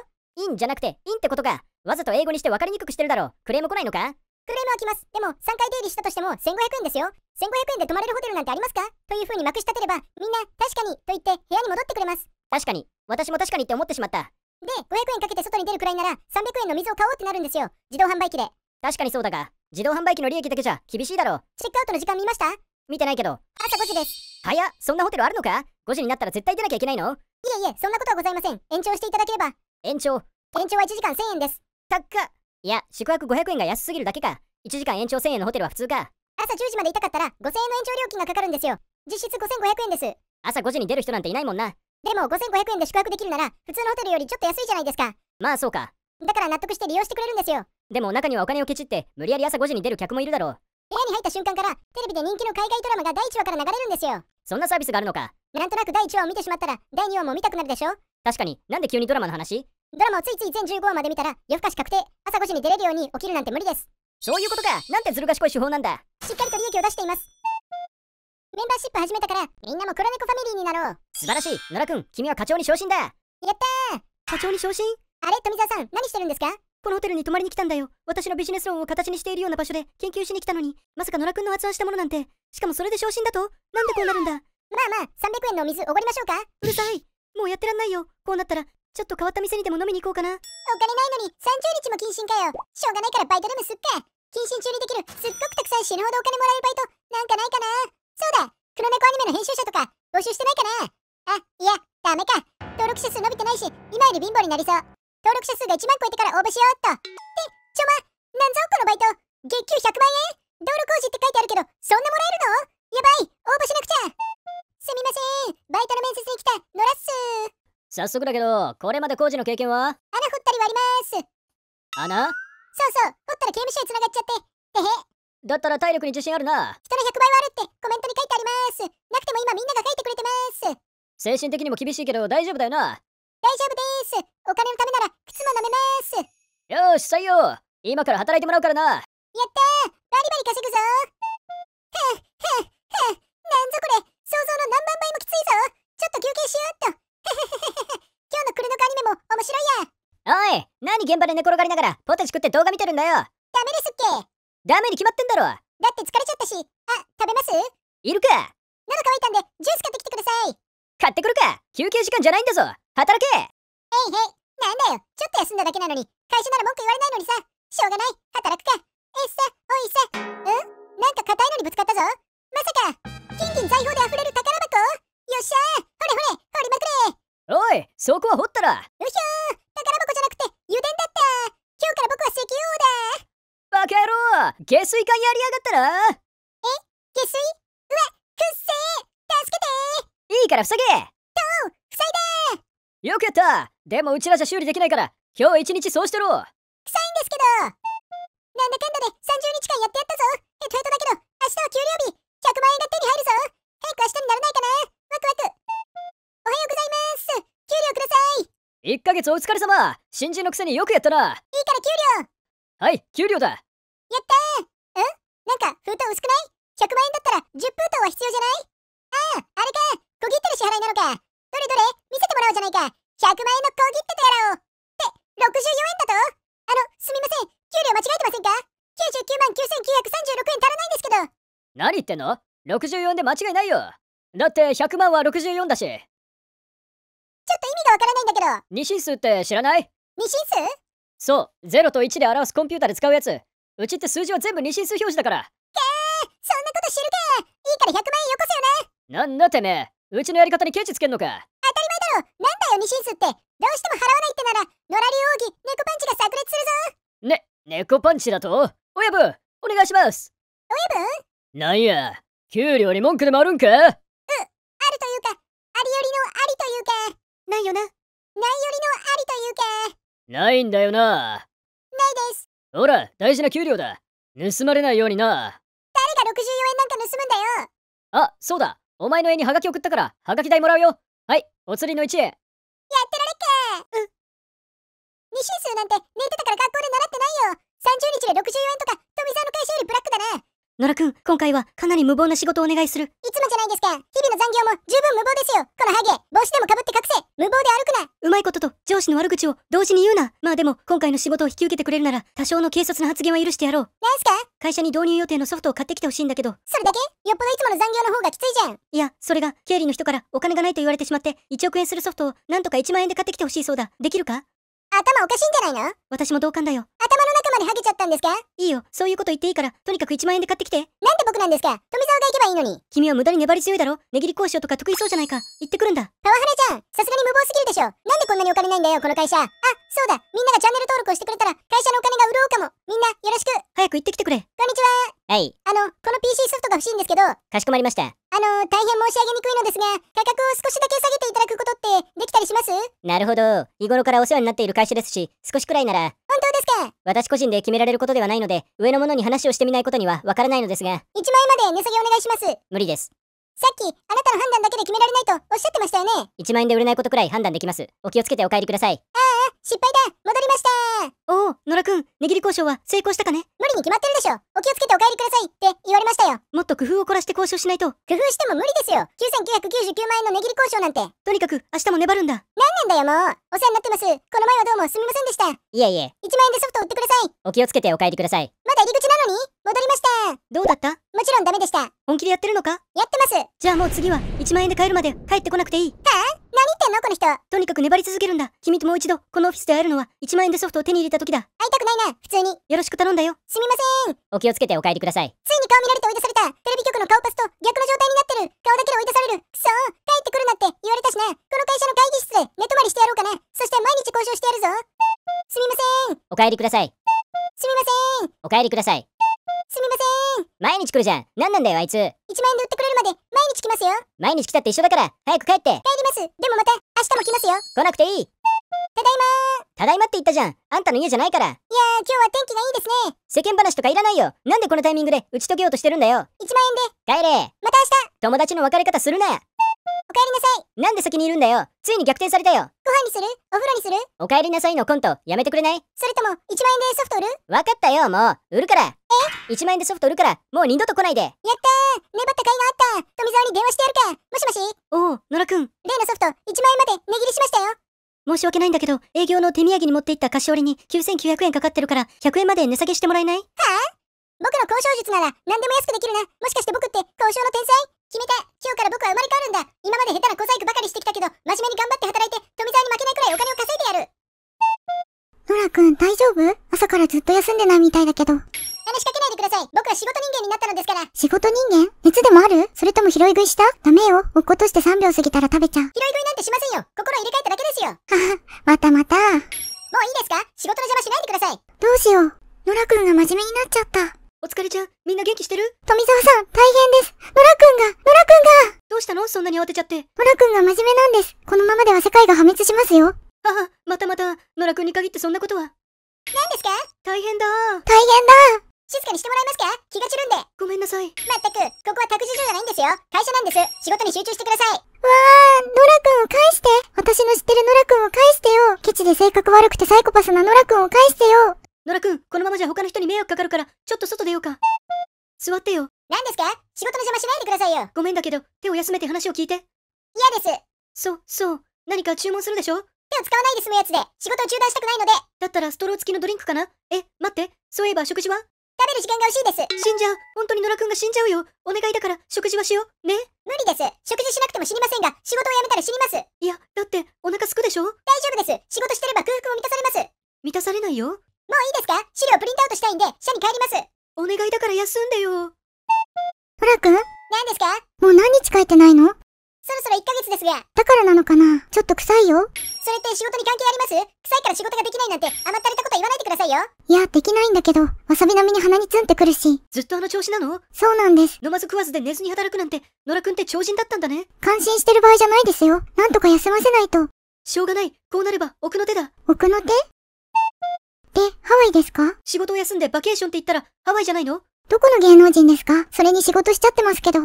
インじゃなくて、インってことか。わざと英語にして分かりにくくしてるだろう。クレーム来ないのかクレームは来ます。でも、3回出入りしたとしても1500円ですよ。1500円で泊まれるホテルなんてありますかという風にまくし立てれば、みんな、確かに、と言って部屋に戻ってくれます。確かに。私も確かにって思ってしまった。で、500円かけて外に出るくらいなら、300円の水を買おうってなるんですよ。自動販売機で。確かにそうだが、自動販売機の利益だけじゃ厳しいだろう。チェックアウトの時間見ました見てないけど。朝5時です。早っ、そんなホテルあるのか ?5 時になったら絶対出なきゃいけないのいえいえ、そんなことはございません。延長していただければ。延長延長は1時間1000円です。たっかいや、宿泊500円が安すぎるだけか。1時間延長1000円のホテルは普通か。朝10時までいたかったら5000円の延長料金がかかるんですよ。実質5500円です。朝5時に出る人なんていないもんな。でも5500円で宿泊できるなら、普通のホテルよりちょっと安いじゃないですか。まあそうか。だから納得して利用してくれるんですよ。でも中にはお金をケチって、無理やり朝5時に出る客もいるだろう。部屋に入った瞬間から、テレビで人気の海外ドラマが第1話から流れるんですよ。そんなサービスがあるのか。なんとなく第1話を見てしまったら、第2話も見たくなるでしょ確かに、なんで急にドラマの話ドラマをついつい全15話まで見たら夜更かし確定朝5時に出れるように起きるなんて無理ですそういうことかなんてずる賢い手法なんだしっかりと利益を出していますメンバーシップ始めたからみんなも黒猫ファミリーになろう素晴らしい野良くん君は課長に昇進だやったー課長に昇進あれ富澤さん何してるんですかこのホテルに泊まりに来たんだよ。私のビジネス論を形にしているような場所で研究しに来たのに、まさか野良くんの発案したものなんて。しかもそれで昇進だとなんでこうなるんだまあまあ、300円のお水おごりましょうかうるさい。もうやってらんないよ。こうなったらちょっと変わった店にでも飲みに行こうかなお金ないのに30日も謹慎かよしょうがないからバイトでもすっか謹慎中にできるすっごくたくさん死ぬほどお金もらえるバイトなんかないかなそうだ黒猫アニメの編集者とか募集してないかなあいやダメか登録者数伸びてないし今より貧乏になりそう登録者数が1万超えてから応募しようっとってちょまなんぞこのバイト月給100万円道路工事って書いてあるけどそんなもらえるのやばい応募しなくちゃすみませんバイトの面接に来たノらっす早速だけど、これまで工事の経験は穴掘ったりはあります穴そうそう、掘ったら刑務所に繋がっちゃって。てへだったら体力に自信あるな。人の100倍はあるってコメントに書いてあります。なくても今みんなが書いてくれてます。精神的にも厳しいけど大丈夫だよな。大丈夫です。お金のためなら靴も舐めます。よし、採用今から働いてもらうからな。やったーバリバリ稼ぐぞへへへなんぞこれ想像の何万倍もきついぞちょっと休憩しようっと 今日のくるのかアニメも面白いやおい何現場で寝転がりながらポテチ食って動画見てるんだよダメですっけダメに決まってんだろだって疲れちゃったしあ食べますいるか喉乾いたんでジュース買ってきてください買ってくるか休憩時間じゃないんだぞ働けえいへいなんだよちょっと休んだだけなのに会社なら文句言われないのにさしょうがない働くかえっさおいさうんなんか硬いのにぶつかったぞまさか金銀財宝で溢れる宝箱よっしゃーほれほれ掘りまくれおいそこは掘ったらよっしゃー宝箱じゃなくて油田だった今日から僕は石油王だバカ野郎下水管やりやがったらえ下水うわくっせー助けてーいいから塞げどと塞いだーよくやったでもうちらじゃ修理できないから今日一日そうしてろ臭いんですけど1ヶ月お疲れ様新人のくせによくやったないいから給料はい給料だやったーうんなんか封筒薄くない100万円だったら10封筒は必要じゃないあああれか小切手の支払いなのかどれどれ見せてもらおうじゃないか100万円の小切手とやらをって64円だとあのすみません給料間違えてませんか99万9936円足らないんですけど何言ってんの64で間違いないよだって100万は64だしちょっと意味がわからないんだけど二進数って知らない二進数そう0と1で表すコンピュータで使うやつうちって数字は全部二進数表示だからけーそんなこと知るかいいから100万円よこせよねなんだてめえうちのやり方にケチつけんのか当たり前だろなんだよ二進数ってどうしても払わないってなら野良流奥義猫パンチが炸裂するぞね猫パンチだと親分お願いします親分なんや給料に文句でもあるんかうあるというかありよりのありというかないよな。ないよりのありというか。ないんだよな。ないです。ほら、大事な給料だ。盗まれないようにな。誰が64円なんか盗むんだよ。あ、そうだ。お前の絵にハガキ送ったから、ハガキ代もらうよ。はい、お釣りの1円。やってられっか。うん。二進数なんて寝てたから学校で習ってないよ。30日で6 4円とか、富沢の会社よりブラックだな。野良くん、今回はかなり無謀な仕事をお願いする。いつもじゃないですか。日々の残業も十分無謀ですよ。このハゲ、帽子でもかぶって隠せ。無謀で歩くな。うまいことと上司の悪口を同時に言うな。まあでも、今回の仕事を引き受けてくれるなら、多少の軽率な発言は許してやろう。何すか会社に導入予定のソフトを買ってきてほしいんだけど。それだけよっぽどいつもの残業の方がきついじゃん。いや、それが、経理の人からお金がないと言われてしまって、1億円するソフトをなんとか1万円で買ってきてほしいそうだ。できるか頭おかしいんじゃないの私も同感だよ。頭のまでハゲちゃったんですかいいよ、そういうこと言っていいから、とにかく1万円で買ってきて。なんで僕なんですか富澤が行けばいいのに。君は無駄に粘り強いだろ値切り交渉とか得意そうじゃないか。行ってくるんだ。パワハラちゃんさすがに無謀すぎるでしょ。なんでこんなにお金ないんだよ、この会社。あ、そうだ、みんながチャンネル登録をしてくれたら、会社のお金が潤うかも。みんな、よろしく。早く行ってきてくれ。こんにちは。はい。あの、この PC ソフトが欲しいんですけど。かしこまりました。あのー、大変申し上げにくいのですが、価格を少しだけ下げていただくことってできたりしますなるほど。日頃からお世話になっている会社ですし、少しくらいなら。本当ですか私個人で決められることではないので、上の者に話をしてみないことにはわからないのですが。1万円まで値下げお願いします。無理です。さっき、あなたの判断だけで決められないとおっしゃってましたよね。1万円で売れないことくらい判断できます。お気をつけてお帰りください。ああ失敗だ戻りましたおお、野良くん、値切り交渉は成功したかね無理に決まってるでしょお気をつけてお帰りくださいって言われましたよもっと工夫を凝らして交渉しないと工夫しても無理ですよ9999万円の値切り交渉なんてとにかく明日も粘るんだ何年だよもうお世話になってますこの前はどうもすみませんでしたいえいえ1万円でソフト売ってくださいお気をつけてお帰りくださいまだ入り口なのに戻りましたどうだったもちろんダメでした本気でやってるのかやってますじゃあもう次は1万円で帰るまで帰ってこなくていいはあ何言ってんのこの人とにかく粘り続けるんだ君ともう一度このオフィスで会えるのは1万円でソフトを手に入れた時だ会いたくないな普通によろしく頼んだよすみませんお気をつけてお帰りくださいついに顔見られて追い出されたテレビ局の顔パスと逆の状態になってる顔だけで追い出されるくそ帰ってくるなって言われたしなこの会社の会議室で寝泊まりしてやろうかなそして毎日交渉してやるぞすみませんお帰りくださいすみません。お帰りください。すみません。毎日来るじゃん。何なんだよ、あいつ。1万円で売ってくれるまで毎日来ますよ。毎日来たって一緒だから、早く帰って。帰ります。でもまた、明日も来ますよ。来なくていい。ただいまただいまって言ったじゃん。あんたの家じゃないから。いやー、今日は天気がいいですね。世間話とかいらないよ。なんでこのタイミングで打ち解けようとしてるんだよ。1万円で。帰れ。また明日。友達の別れ方するな。お帰りなさい。なんで先にいるんだよ。ついに逆転されたよ。にするお風呂にするお帰りなさいのコント、やめてくれないそれとも、1万円でソフト売るわかったよ、もう。売るから。え ?1 万円でソフト売るから、もう二度と来ないで。やったー粘った甲斐があった富澤に電話してやるかもしもしおお、野良くん。例のソフト、1万円まで値切りしましたよ申し訳ないんだけど、営業の手土産に持っていった菓子折りに9900円かかってるから、100円まで値下げしてもらえないはあ僕の交渉術なら何でも安くできるな。もしかして僕って交渉の天才決めた今日から僕は生まれ変わるんだ今まで下手な小細工ばかりしてきたけど、真面目に頑張って働いて、富澤に負けないくらいお金を稼いでやるノラ君、大丈夫朝からずっと休んでないみたいだけど。話しかけないでください僕は仕事人間になったのですから仕事人間熱でもあるそれとも拾い食いしたダメよ。落っことして3秒過ぎたら食べちゃう。拾い食いなんてしませんよ心入れ替えただけですよはは、またまた。もういいですか仕事の邪魔しないでくださいどうしよう。ノラ君が真面目になっちゃった。お疲れちゃん、みんな元気してる富澤さん、大変です。野良くんが、野良くんがどうしたのそんなに慌てちゃって。野良くんが真面目なんです。このままでは世界が破滅しますよ。あは、またまた、野良くんに限ってそんなことは。何ですか大変だ大変だ静かにしてもらえますか気が散るんで。ごめんなさい。まったく、ここは託児所じゃないんですよ。会社なんです。仕事に集中してください。わー、ノラくんを返して。私の知ってる野良くんを返してよ。ケチで性格悪くてサイコパスな野良くんを返してよ。野良くん、このままじゃ他の人に迷惑かかるから、ちょっと外出ようか。座ってよ。何ですか仕事の邪魔しないでくださいよ。ごめんだけど、手を休めて話を聞いて。嫌です。そ、そう。何か注文するでしょ手を使わないで済むやつで、仕事を中断したくないので。だったらストロー付きのドリンクかなえ、待って。そういえば食事は食べる時間が惜しいです。死んじゃう。本当に野良くんが死んじゃうよ。お願いだから、食事はしよう。ね無理です。食事しなくても死にませんが、仕事を辞めたら死にます。いや、だって、お腹すくでしょ大丈夫です。仕事してれば空腹も満たされます。満たされないよ。もういいですか資料プリントアウトしたいんで、社に帰ります。お願いだから休んでよ。トラ君何ですかもう何日書いてないのそろそろ1ヶ月ですが。だからなのかなちょっと臭いよ。それって仕事に関係あります臭いから仕事ができないなんて甘ったれたこと言わないでくださいよ。いや、できないんだけど、わさび並みに鼻にツンってくるし。ずっとあの調子なのそうなんです。飲まず食わずで寝ずに働くなんて、野良くんって超人だったんだね。感心してる場合じゃないですよ。なんとか休ませないと。しょうがない。こうなれば、奥の手だ。奥の手え、ハワイですか仕事を休んでバケーションって言ったらハワイじゃないのどこの芸能人ですかそれに仕事しちゃってますけど。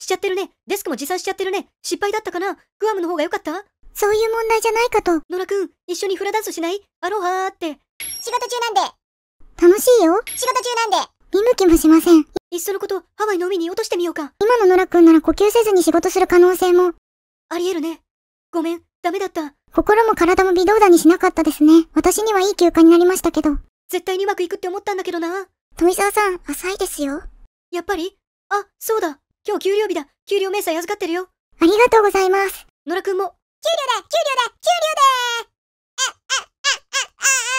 しちゃってるね。デスクも持参しちゃってるね。失敗だったかなグアムの方が良かったそういう問題じゃないかと。野良くん、一緒にフラダンスしないアロハーって。仕事中なんで。楽しいよ。仕事中なんで。見向きもしません。いっそのこと、ハワイの海に落としてみようか。今の野良くんなら呼吸せずに仕事する可能性も。ありえるね。ごめん、ダメだった。心も体も微動だにしなかったですね。私にはいい休暇になりましたけど。絶対にうまくいくって思ったんだけどな。富沢さん、浅いですよ。やっぱりあ、そうだ。今日給料日だ。給料明細預かってるよ。ありがとうございます。野良くんも。給料だ給料だ給料であ、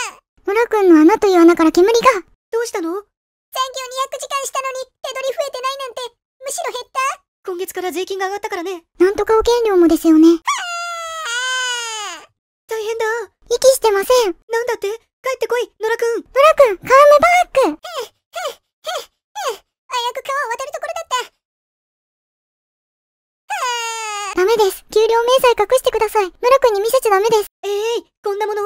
あ、あ、あ、あ、あ。野良くんの穴という穴から煙が。どうしたの残業200時間したのに手取り増えてないなんて、むしろ減った今月から税金が上がったからね。なんとかお険料もですよね。大変だ。息してません。なんだって帰ってこい、野良くん。野良くん、カームバック。へへへへ早く川を渡るところだった。ダメです。給料明細隠してください。野良くんに見せちゃダメです。ええー、こんなものを。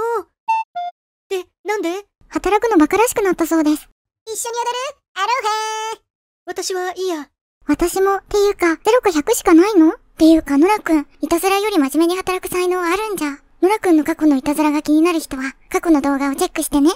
で、なんで働くの馬鹿らしくなったそうです。一緒に踊るアロハー私はいいや。私も、っていうか、0か100しかないのっていうか、野良くん、いたずらより真面目に働く才能あるんじゃ。ノラくんの過去のいたずらが気になる人は、過去の動画をチェックしてね。